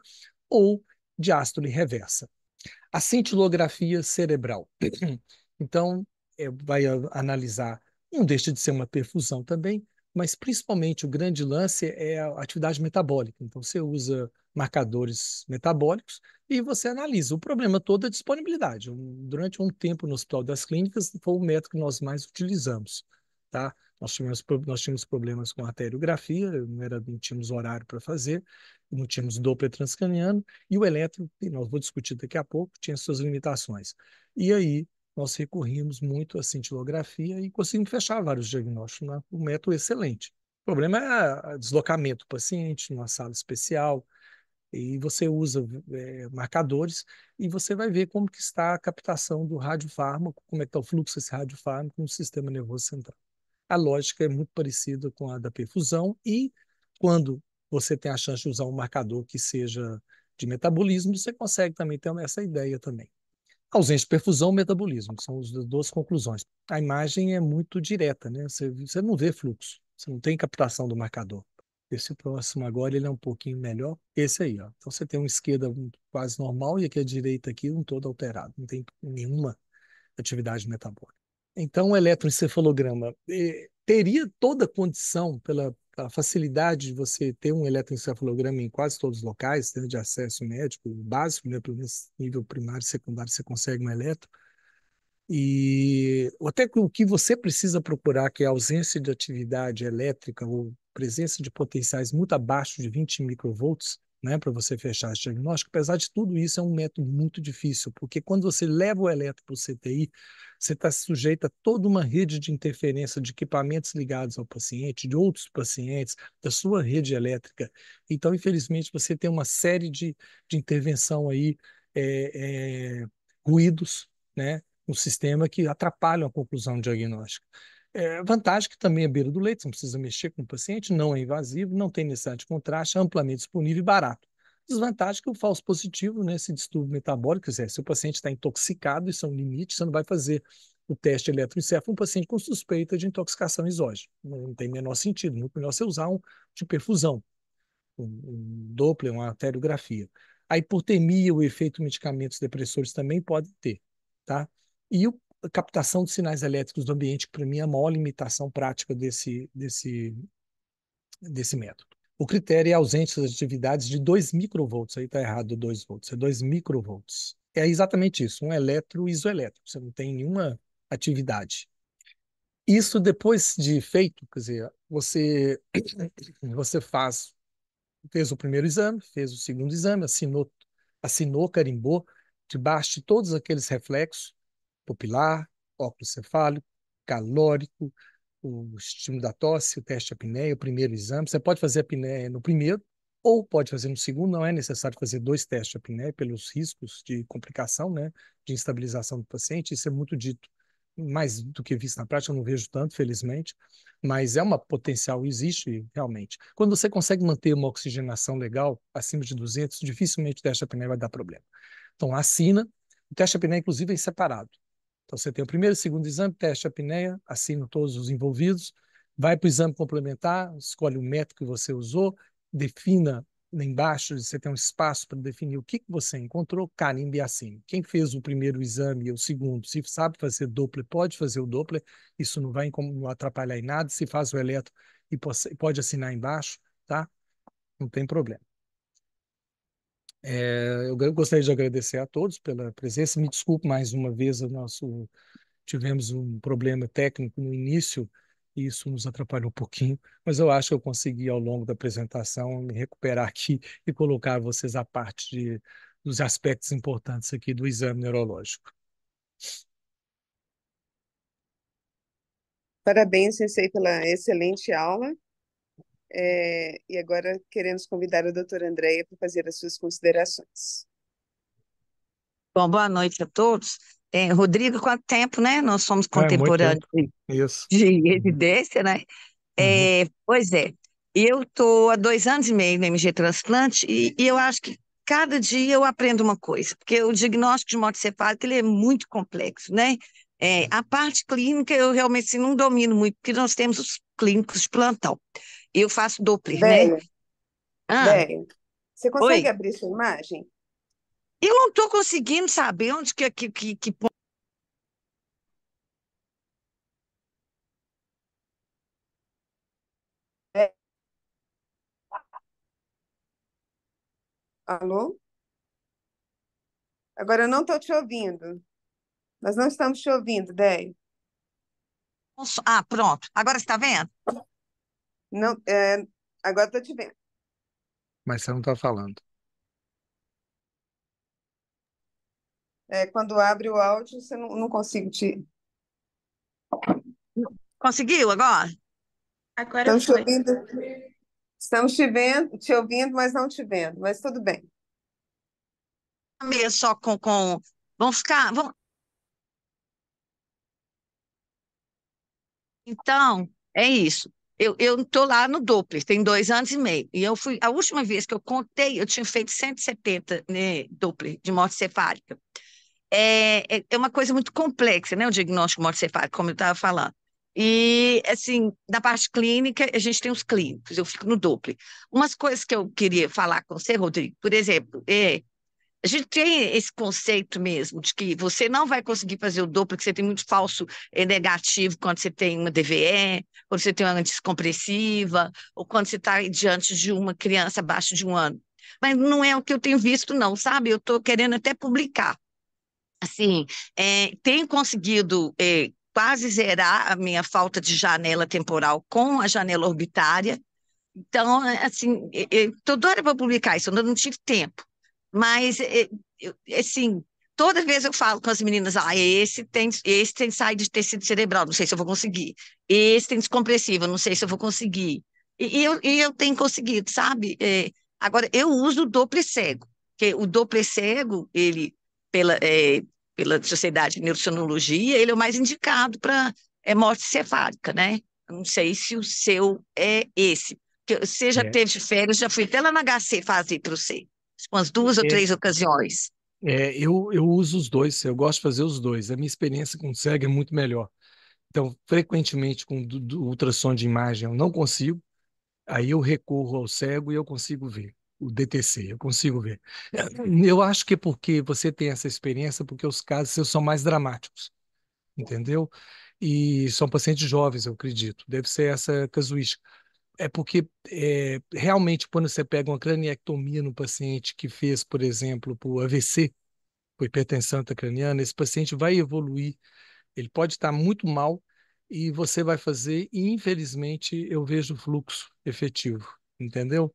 ou diástole reversa. A cintilografia cerebral. <clears throat> Então, é, vai analisar, não deixa de ser uma perfusão também, mas principalmente o grande lance é a atividade metabólica. Então, você usa marcadores metabólicos e você analisa. O problema todo é a disponibilidade. Durante um tempo no Hospital das Clínicas, foi o método que nós mais utilizamos. Tá? Nós tínhamos, nós tínhamos problemas com arteriografia, não, era, não tínhamos horário para fazer, não tínhamos Doppler transcraniano, e o elétrico, e nós vou discutir daqui a pouco, tinha suas limitações. E aí nós recorrimos muito à cintilografia e conseguimos fechar vários diagnósticos, né? um método é excelente. O problema é deslocamento do paciente numa sala especial, e você usa é, marcadores e você vai ver como que está a captação do radiofármaco, como é que está o fluxo desse radiofármaco no sistema nervoso central a lógica é muito parecida com a da perfusão e quando você tem a chance de usar um marcador que seja de metabolismo, você consegue também ter essa ideia também. Ausência de perfusão, metabolismo, são as duas conclusões. A imagem é muito direta, né? Você, você não vê fluxo, você não tem captação do marcador. Esse próximo agora ele é um pouquinho melhor. Esse aí, ó. Então você tem uma esquerda quase normal e aqui a direita aqui um todo alterado. Não tem nenhuma atividade metabólica. Então, o eletroencefalograma eh, teria toda a condição, pela facilidade de você ter um eletroencefalograma em quase todos os locais, né, de acesso médico básico, né, pelo menos nível primário secundário você consegue um eletro, e até o que você precisa procurar, que é a ausência de atividade elétrica ou presença de potenciais muito abaixo de 20 microvolts, né, para você fechar esse diagnóstico, apesar de tudo isso, é um método muito difícil, porque quando você leva o eletro para o CTI, você está sujeito a toda uma rede de interferência de equipamentos ligados ao paciente, de outros pacientes, da sua rede elétrica. Então, infelizmente, você tem uma série de, de intervenção aí, é, é, ruídos, né, no sistema que atrapalham a conclusão diagnóstica. É, vantagem que também é beira do você não precisa mexer com o paciente, não é invasivo, não tem necessidade de contraste, é amplamente disponível e barato. Desvantagem que o falso positivo, né, esse distúrbio metabólico, é, se o paciente está intoxicado, isso é um limite, você não vai fazer o teste eletroencefalo um paciente com suspeita de intoxicação exógena. Não tem menor sentido, muito melhor você usar um de perfusão, um, um Doppler, uma arteriografia. A hipotermia, o efeito medicamentos depressores também pode ter, tá? E o captação de sinais elétricos do ambiente, que para mim é a maior limitação prática desse, desse, desse método. O critério é a ausência das atividades de 2 microvolts, aí está errado 2 volts, é 2 microvolts. É exatamente isso, um eletro isoelétrico, você não tem nenhuma atividade. Isso depois de feito, quer dizer, você, <coughs> você faz, fez o primeiro exame, fez o segundo exame, assinou, assinou carimbou, debaixo de todos aqueles reflexos, pupilar, óculos cefálico, calórico, o estímulo da tosse, o teste de apneia, o primeiro exame. Você pode fazer a apneia no primeiro ou pode fazer no segundo. Não é necessário fazer dois testes de apneia pelos riscos de complicação, né, de instabilização do paciente. Isso é muito dito mais do que visto na prática, eu não vejo tanto, felizmente, mas é uma potencial, existe realmente. Quando você consegue manter uma oxigenação legal, acima de 200, dificilmente o teste de apneia vai dar problema. Então, assina. O teste de apneia, inclusive, é separado. Então você tem o primeiro e segundo exame, teste a apneia, assina todos os envolvidos, vai para o exame complementar, escolhe o método que você usou, defina lá embaixo, você tem um espaço para definir o que, que você encontrou, carimbe assim. Quem fez o primeiro exame e o segundo, se sabe fazer Doppler, pode fazer o Doppler, isso não vai não atrapalhar em nada, se faz o eletro e pode assinar embaixo, tá? Não tem problema. É, eu gostaria de agradecer a todos pela presença. Me desculpe mais uma vez, o nosso tivemos um problema técnico no início e isso nos atrapalhou um pouquinho, mas eu acho que eu consegui ao longo da apresentação me recuperar aqui e colocar vocês a parte de, dos aspectos importantes aqui do exame neurológico.
Parabéns, Recei, pela excelente aula. É, e agora queremos convidar a doutora Andréia para fazer as suas considerações.
Bom, boa noite a todos. É, Rodrigo, quanto tempo, né? Nós somos é, contemporâneos né? é, de evidência, né? Uhum. pois é, eu estou há dois anos e meio no MG Transplante e, e, eu acho que cada dia eu aprendo uma coisa, porque o diagnóstico de morte cefálica ele é muito complexo, né? É, uhum. a parte clínica eu realmente assim, não domino muito, porque nós temos os clínicos de plantão. Eu faço Doppler, Véia, né? Ah.
você consegue Oi? abrir sua imagem?
Eu não estou conseguindo saber onde que,
que, que, que... Alô? Agora eu não estou te ouvindo. Nós não estamos te ouvindo, Dei.
Ah, pronto.
Agora você está vendo? Não, é, agora estou te vendo.
Mas você não está falando.
É, quando abre o áudio, você não, não consigo te. Conseguiu
agora? Agora Estamos te ouvindo.
Estamos te vendo, te ouvindo, mas não te vendo, mas tudo bem. Só com, com... Vamos ficar.
Vamos... Então, é isso eu estou lá no Doppler, tem dois anos e meio. E eu fui, a última vez que eu contei, eu tinha feito 170 né, Doppler de morte cefálica. É, é, é, uma coisa muito complexa, né? O diagnóstico morte cefálica, como eu estava falando. E, assim, na parte clínica, a gente tem os clínicos, eu fico no Doppler. Umas coisas que eu queria falar com você, Rodrigo, por exemplo, é, a gente tem esse conceito mesmo de que você não vai conseguir fazer o dobro porque você tem muito falso eh, negativo quando você tem uma DVE, quando você tem uma anticompressiva, ou quando você está diante de uma criança abaixo de um ano. Mas não é o que eu tenho visto, não, sabe? Eu estou querendo até publicar. Assim, é, tenho conseguido é, quase zerar a minha falta de janela temporal com a janela orbitária. Então, assim, estou doida para publicar isso, eu não tive tempo mas, é, é assim, toda vez eu falo com as meninas, ah, esse tem, esse tem saída de tecido cerebral, não sei se eu vou conseguir. Esse tem descompressivo não sei se eu vou conseguir. E, e eu, e eu tenho conseguido, sabe? É, agora, eu uso o doble cego, porque o doble cego, ele, pela, é, pela Sociedade de Neurosonologia, ele é o mais indicado para é, morte cefálica, né? não sei se o seu é esse. Você já é. teve férias, já fui até lá na HC fazer para você
umas duas ou é. três ocasiões. É, eu, eu uso os dois, eu gosto de fazer os dois. A minha experiência com o cego é muito melhor. Então, frequentemente com do, do ultrassom de imagem eu não consigo, aí eu recorro ao cego e eu consigo ver o DTC, eu consigo ver. <clears throat> Eu acho que é porque você tem essa experiência, porque os casos seus são mais dramáticos, entendeu? E são pacientes jovens, eu acredito. Deve ser essa casuística é porque é, realmente quando você pega uma craniectomia no paciente que fez, por exemplo, por AVC, por hipertensão intracraniana, esse paciente vai evoluir, ele pode estar muito mal e você vai fazer, e infelizmente eu vejo fluxo efetivo, entendeu?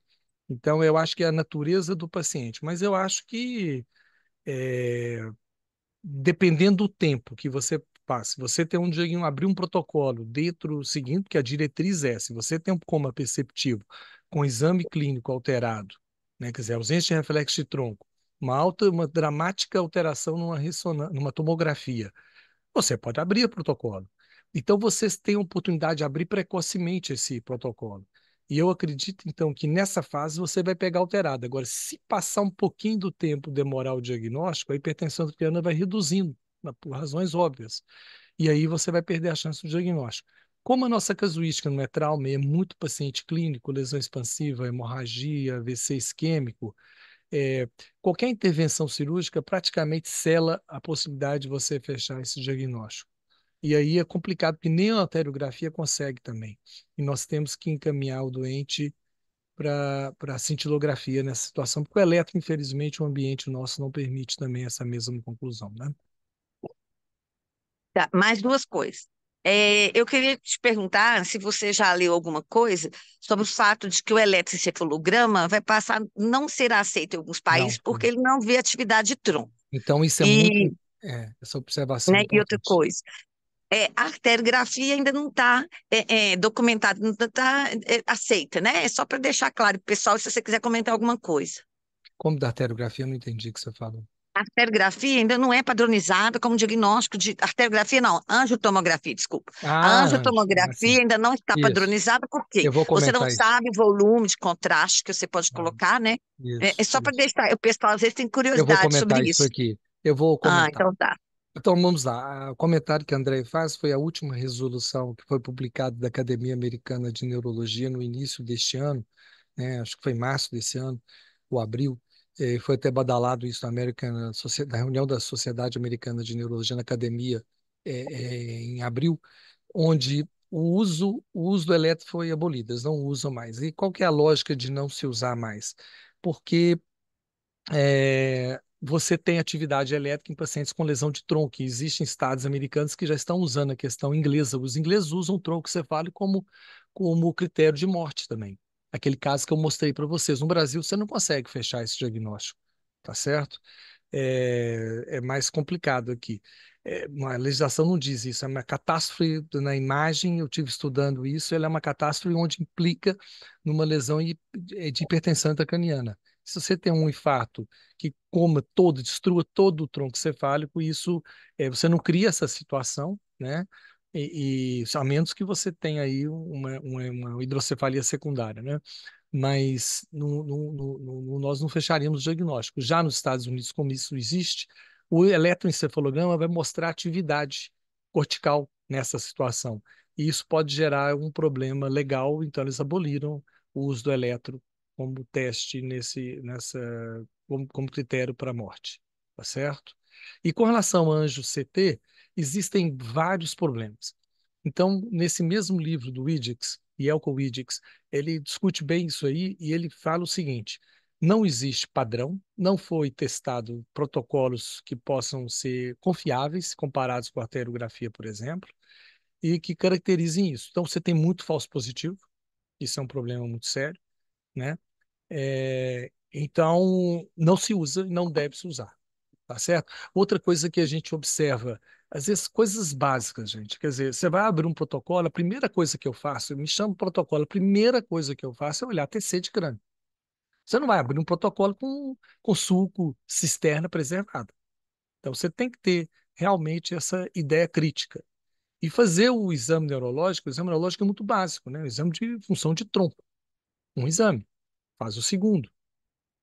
Então eu acho que é a natureza do paciente, mas eu acho que é, dependendo do tempo que você Pá, se você tem um joguinho, abrir um protocolo dentro, seguindo, porque a diretriz é, se você tem um coma perceptivo com exame clínico alterado, né, quer dizer, ausência de reflexo de tronco, uma alta, uma dramática alteração numa, numa tomografia, você pode abrir o protocolo. Então, vocês têm a oportunidade de abrir precocemente esse protocolo. E eu acredito, então, que nessa fase você vai pegar alterado. Agora, se passar um pouquinho do tempo, demorar o diagnóstico, a hipertensão arteriana vai reduzindo. Né, por razões óbvias. E aí você vai perder a chance do diagnóstico. Como a nossa casuística não é trauma, é muito paciente clínico, lesão expansiva, hemorragia, AVC isquêmico, é, qualquer intervenção cirúrgica praticamente cela a possibilidade de você fechar esse diagnóstico. E aí é complicado, porque nem a arteriografia consegue também. E nós temos que encaminhar o doente para a cintilografia nessa situação, porque o eletro, infelizmente, o ambiente nosso não permite também essa mesma conclusão. Né?
Tá, mais duas coisas. É, eu queria te perguntar se você já leu alguma coisa sobre o fato de que o eletroencefalograma vai passar a não ser aceito em alguns países não. porque ele não vê atividade de tronco.
Então, isso é e, muito. É,
essa observação. Né, é e outra coisa. É, a arteriografia ainda não está é, é, documentada, não está é, aceita, né? É só para deixar claro, pessoal, se você quiser comentar alguma
coisa. Como da arteriografia, eu não entendi o que você falou
arteriografia ainda não é padronizada como diagnóstico de arteriografia, não, angiotomografia, desculpa. Ah, a angiotomografia assim. ainda não está isso. padronizada, por Você não isso. sabe o volume de contraste que você pode ah, colocar, ah, né?
Isso, é, é, só
para deixar, o pessoal às vezes tem curiosidade sobre isso. Eu vou comentar isso
aqui. Eu vou ah, comentar. Ah, então tá. Então vamos lá. O comentário que André faz foi a última resolução que foi publicada da Academia Americana de Neurologia no início deste ano, né? acho que foi em março desse ano, ou abril, e foi até badalado isso na, América na reunião da Sociedade Americana de Neurologia na academia é, é, em abril, onde o uso, o uso do elétrico foi abolido, eles não usam mais. E qual que é a lógica de não se usar mais? Porque é, você tem atividade elétrica em pacientes com lesão de tronco. E existem estados americanos que já estão usando a questão inglesa. Os ingleses usam o tronco cefálico como, como critério de morte também aquele caso que eu mostrei para vocês. No Brasil, você não consegue fechar esse diagnóstico, tá certo? É, é mais complicado aqui. É, a legislação não diz isso, é uma catástrofe na imagem, eu tive estudando isso, ela é uma catástrofe onde implica numa lesão de hipertensão intracraniana. Se você tem um infarto que coma todo, destrua todo o tronco cefálico, isso é, você não cria essa situação, né? e, e a menos que você tenha aí uma, uma, uma hidrocefalia secundária, né? Mas no, no, no, nós não fecharíamos o diagnóstico. Já nos Estados Unidos, como isso existe, o eletroencefalograma vai mostrar atividade cortical nessa situação. E isso pode gerar um problema legal, então eles aboliram o uso do eletro como teste nesse, nessa, como, como critério para a morte, tá certo? E com relação ao anjo CT, existem vários problemas. Então, nesse mesmo livro do Widix, Yelko Widix, ele discute bem isso aí e ele fala o seguinte: não existe padrão, não foi testado protocolos que possam ser confiáveis comparados com a arteriografia, por exemplo, e que caracterizem isso. Então, você tem muito falso positivo, isso é um problema muito sério, né? É, então, não se usa, não deve se usar, tá certo? Outra coisa que a gente observa às vezes, coisas básicas, gente. Quer dizer, você vai abrir um protocolo, a primeira coisa que eu faço, eu me chamo protocolo, a primeira coisa que eu faço é olhar TC de crânio. Você não vai abrir um protocolo com, com suco, cisterna preservada. Então, você tem que ter realmente essa ideia crítica. E fazer o exame neurológico, o exame neurológico é muito básico, né? O exame de função de tronco. Um exame. Faz o segundo.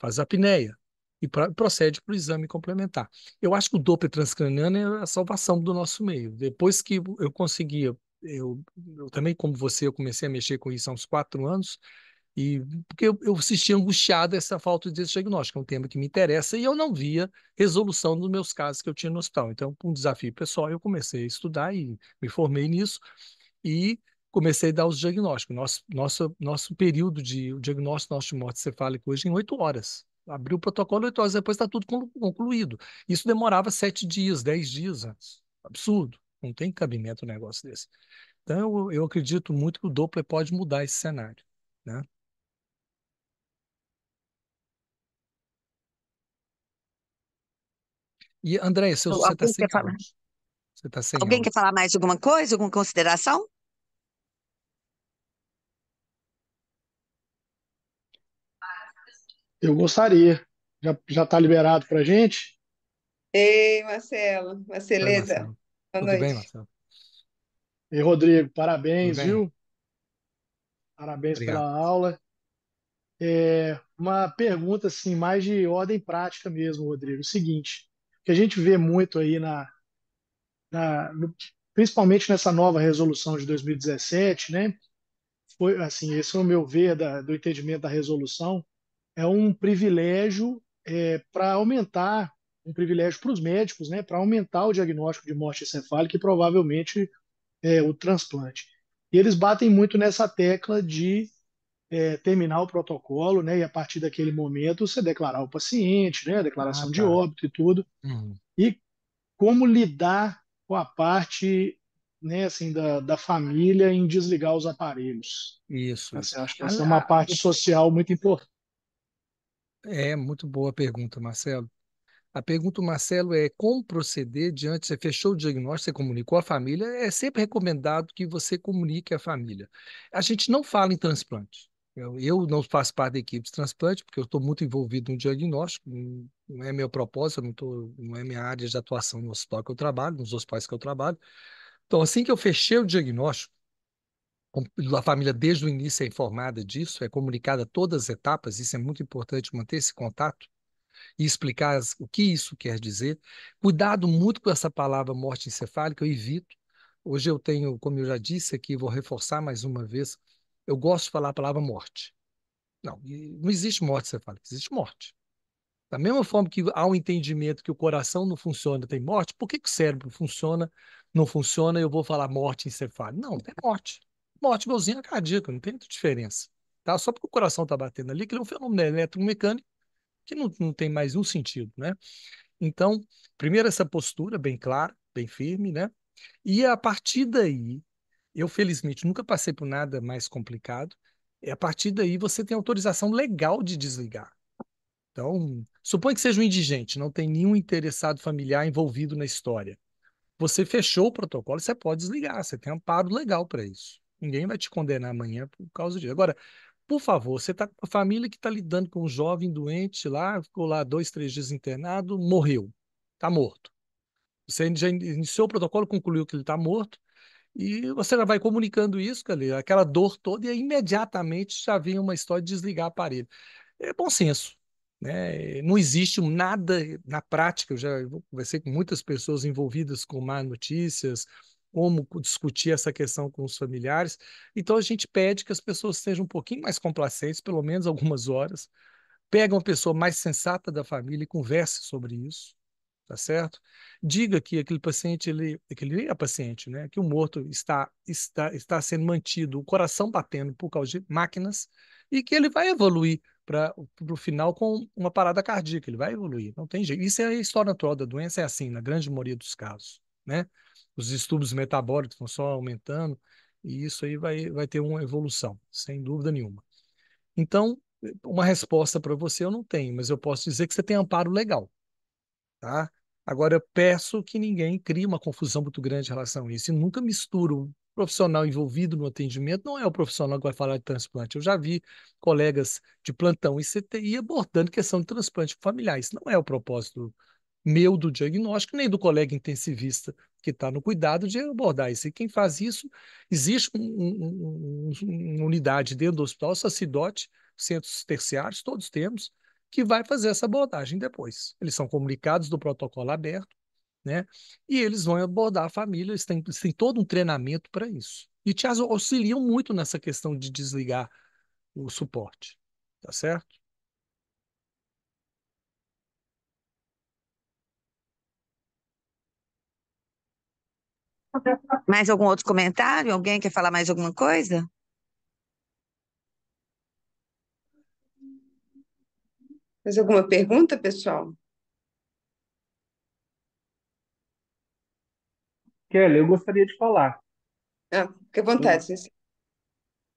Faz a apneia e procede para o exame complementar. Eu acho que o Doppler transcraniano é a salvação do nosso meio. Depois que eu conseguia, eu, eu também, como você, eu comecei a mexer com isso há uns quatro anos, e porque eu, assisti angustiado essa falta de diagnóstico, é um tema que me interessa, e eu não via resolução dos meus casos que eu tinha no hospital. Então, um desafio pessoal, eu comecei a estudar e me formei nisso, e comecei a dar os diagnósticos. Nosso, nosso, nosso período de diagnóstico nosso de morte cefálica hoje é em oito horas abriu o protocolo oito horas depois está tudo concluído. Isso demorava sete dias, dez dias antes. Absurdo. Não tem cabimento um negócio desse. Então, eu, eu acredito muito que o Doppler pode mudar esse cenário. Né? E, André, seu, você está sem falar... Você tá sem Alguém
áudio. quer falar mais alguma coisa, alguma consideração?
Eu
gostaria. Já, já tá liberado liberado a gente?
Ei, Marcelo, Marceleza. Marcelo. Boa Tudo noite. bem, Marcelo?
E Rodrigo, parabéns, bem? viu? Parabéns Obrigado. pela aula. É uma pergunta assim, mais de ordem prática mesmo, Rodrigo. É o seguinte, que a gente vê muito aí na, na no, principalmente nessa nova resolução de 2017, né? Foi assim, esse é o meu ver da, do entendimento da resolução, é um privilégio é, para aumentar, um privilégio para os médicos, né, para aumentar o diagnóstico de morte encefálica e provavelmente é, o transplante. E eles batem muito nessa tecla de é, terminar o protocolo, né, e a partir daquele momento você declarar o paciente, né, a declaração ah, tá. de óbito e tudo. Uhum. E como lidar com a parte né, assim, da, da família em desligar os aparelhos. Isso. Assim, Acho que essa é ah, uma ah, parte social muito importante.
É, muito boa a pergunta, Marcelo. A pergunta, Marcelo, é como proceder diante, você fechou o diagnóstico, você comunicou à família, é sempre recomendado que você comunique à família. A gente não fala em transplante. Eu, eu não faço parte da equipe de transplante, porque eu estou muito envolvido no diagnóstico, não é meu propósito, não, tô, não é minha área de atuação no hospital que eu trabalho, nos hospitais que eu trabalho. Então, assim que eu fechei o diagnóstico, a família desde o início é informada disso, é comunicada a todas as etapas, isso é muito importante manter esse contato e explicar o que isso quer dizer. Cuidado muito com essa palavra morte encefálica, eu evito. Hoje eu tenho, como eu já disse aqui, vou reforçar mais uma vez, eu gosto de falar a palavra morte. Não, não existe morte encefálica, existe morte. Da mesma forma que há um entendimento que o coração não funciona, tem morte, por que, que o cérebro funciona, não funciona, eu vou falar morte encefálica? Não, tem morte morte igualzinha cardíaca, não tem muita diferença. Tá? Só porque o coração está batendo ali, que é um fenômeno né? é eletromecânico que não, não tem mais um sentido, né? Então, primeiro essa postura bem clara, bem firme, né? E a partir daí, eu felizmente nunca passei por nada mais complicado, e é a partir daí você tem autorização legal de desligar. Então, suponha que seja um indigente, não tem nenhum interessado familiar envolvido na história. Você fechou o protocolo, você pode desligar, você tem amparo legal para isso. Ninguém vai te condenar amanhã por causa disso. Agora, por favor, você está com a família que está lidando com um jovem doente lá, ficou lá dois, três dias internado, morreu, está morto. Você já iniciou o protocolo, concluiu que ele está morto, e você já vai comunicando isso, galera, aquela dor toda, e aí, imediatamente já vem uma história de desligar o aparelho. É bom senso. Né? Não existe nada na prática, eu já conversei com muitas pessoas envolvidas com más notícias, como discutir essa questão com os familiares. Então a gente pede que as pessoas sejam um pouquinho mais complacentes, pelo menos algumas horas. Pega uma pessoa mais sensata da família e converse sobre isso, tá certo? Diga que aquele paciente, ele, aquele é paciente, né? Que o morto está, está, está sendo mantido, o coração batendo por causa de máquinas e que ele vai evoluir para o final com uma parada cardíaca, ele vai evoluir, não tem jeito. Isso é a história natural da doença, é assim, na grande maioria dos casos, né? os distúrbios metabólicos vão só aumentando, e isso aí vai, vai ter uma evolução, sem dúvida nenhuma. Então, uma resposta para você eu não tenho, mas eu posso dizer que você tem amparo legal. Tá? Agora, eu peço que ninguém crie uma confusão muito grande em relação a isso. E nunca misturo o profissional envolvido no atendimento, não é o profissional que vai falar de transplante. Eu já vi colegas de plantão e CTI abordando questão de transplante familiar. Isso não é o propósito do meu do diagnóstico, nem do colega intensivista que está no cuidado de abordar isso. E quem faz isso, existe um, um, um, uma unidade dentro do hospital, sacidote, centros terciários, todos temos, que vai fazer essa abordagem depois. Eles são comunicados do protocolo aberto, né? E eles vão abordar a família, eles têm, eles têm todo um treinamento para isso. E te auxiliam muito nessa questão de desligar o suporte, tá certo?
Mais algum outro comentário? Alguém quer falar mais alguma coisa?
Mais alguma pergunta, pessoal?
Kelly, eu gostaria de falar.
Ah, que acontece. vontade.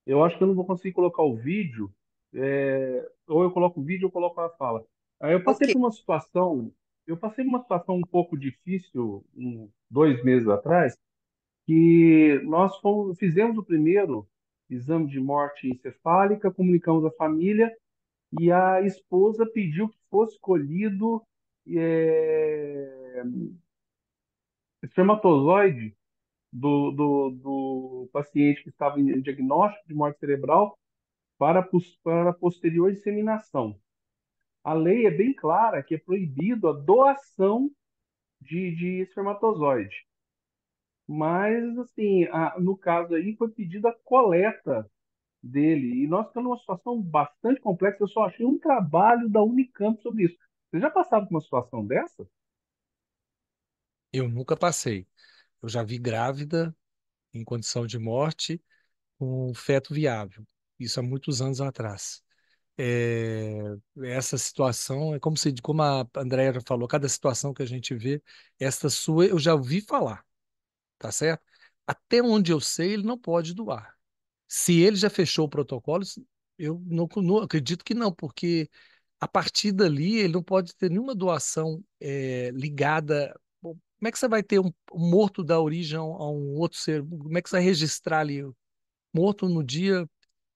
Eu, eu acho que eu não vou conseguir colocar o vídeo. É, ou eu coloco o vídeo ou eu coloco a fala. Aí eu passei okay. por uma situação, eu passei por uma situação um pouco difícil um, dois meses atrás, que nós fomos, fizemos o primeiro exame de morte encefálica, comunicamos à família e a esposa pediu que fosse colhido é, espermatozoide do, do, do, paciente que estava em diagnóstico de morte cerebral para, para posterior inseminação. A lei é bem clara que é proibido a doação de, de espermatozoide. Mas, assim, a, no caso aí, foi pedida a coleta dele. E nós estamos numa situação bastante complexa. Eu só achei um trabalho da
Unicamp sobre isso. Você já passou por uma situação dessa? Eu nunca passei. Eu já vi grávida em condição de morte com um feto viável. Isso há muitos anos atrás. É, essa situação é como se, como a Andrea já falou, cada situação que a gente vê, esta sua eu já ouvi falar tá certo? Até onde eu sei, ele não pode doar. Se ele já fechou o protocolo, eu não, não acredito que não, porque a partir dali ele não pode ter nenhuma doação é, ligada. como é que você vai ter um, um morto da origem a um outro ser? Como é que você vai registrar ali? Morto no dia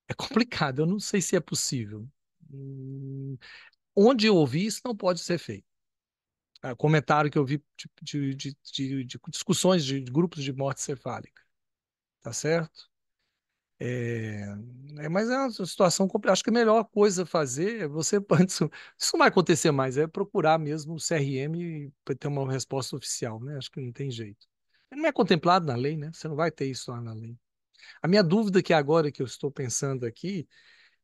é complicado, eu não sei se é possível. Hum, onde eu ouvi, isso não pode ser feito comentário que eu vi de, de, de, de discussões de grupos de morte cefálica. Tá certo? É, é, mas é uma situação complicada. Acho que a melhor coisa a fazer é você. <laughs> Isso não vai acontecer mais, é procurar mesmo o CRM para ter uma resposta oficial, né? Acho que não tem jeito. Não é contemplado na lei, né? Você não vai ter isso lá na lei. A minha dúvida que agora que eu estou pensando aqui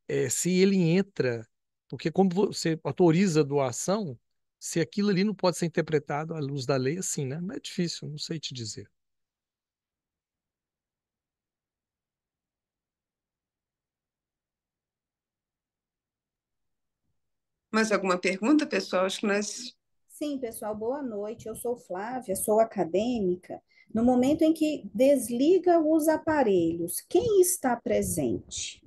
é se ele entra, porque como você autoriza a doação, se aquilo ali não pode ser interpretado à luz da lei assim, né? Mas é difícil, não sei te dizer. Mais
alguma pergunta, pessoal? Acho que nós.
Sim, pessoal, boa noite. Eu sou Flávia, sou acadêmica. No momento em que desliga os aparelhos, quem está presente?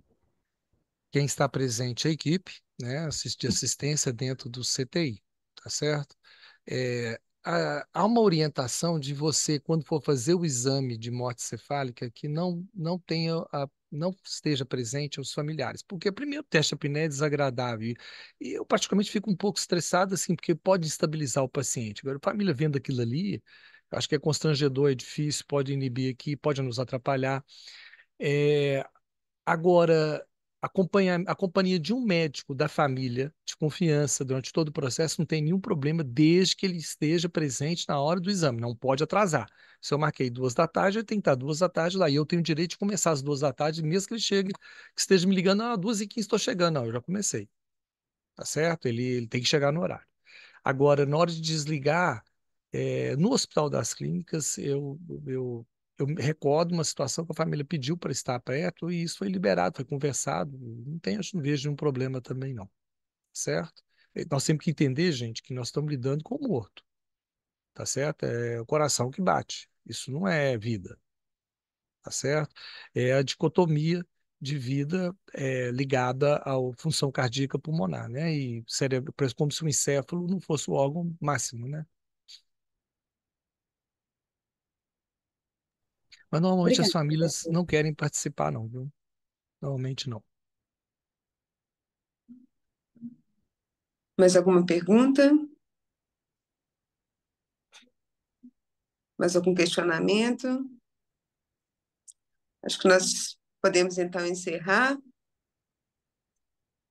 Quem está presente é a equipe né, de assistência dentro do CTI tá certo? É, há, há uma orientação de você, quando for fazer o exame de morte cefálica, que não, não tenha a não esteja presente aos familiares. Porque, é primeiro, o teste apneia é desagradável. E eu, particularmente, fico um pouco estressado, assim, porque pode estabilizar o paciente. Agora, a família vendo aquilo ali, acho que é constrangedor, é difícil, pode inibir aqui, pode nos atrapalhar. É... Agora, acompanhar a companhia de um médico da família de confiança durante todo o processo não tem nenhum problema desde que ele esteja presente na hora do exame, não pode atrasar. Se eu marquei duas da tarde, ele tem que estar duas da tarde lá, e eu tenho o direito de começar às duas da tarde, mesmo que ele chegue, que esteja me ligando, ah, duas e quinze estou chegando, não, eu já comecei. Tá certo? Ele, ele tem que chegar no horário. Agora, na hora de desligar, é, no Hospital das Clínicas, eu, eu eu me recordo uma situação que a família pediu para estar perto e isso foi liberado, foi conversado. Não tem, acho, não vejo nenhum problema também, não. Certo? Eh, nós temos que entender, gente, que nós estamos lidando com o morto. Tá certo? É o coração que bate. Isso não é vida. Tá certo? É a dicotomia de vida é, ligada à função cardíaca pulmonar, né? E cérebro, como se o encéfalo não fosse o órgão máximo, né? Mas normalmente as famílias não querem participar, não, viu? Normalmente não. Mais alguma pergunta?
Mais algum questionamento? Acho que nós podemos então encerrar.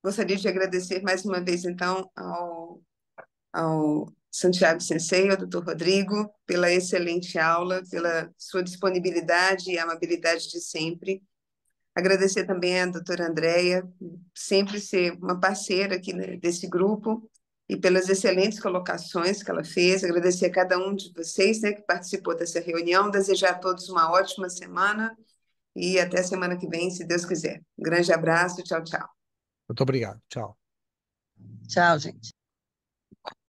Gostaria de agradecer mais uma vez então ao, ao Santiago Sensei, ao Dr. Rodrigo, pela excelente aula, pela sua disponibilidade e amabilidade de sempre. Agradecer também à doutora Andréia, sempre ser uma parceira aqui né, desse grupo e pelas excelentes colocações que ela fez. Agradecer a cada um de vocês né, que participou dessa reunião. Desejar a todos uma ótima semana e até semana que vem, se Deus quiser. Um grande abraço, tchau, tchau.
Muito obrigado, tchau. Tchau, gente.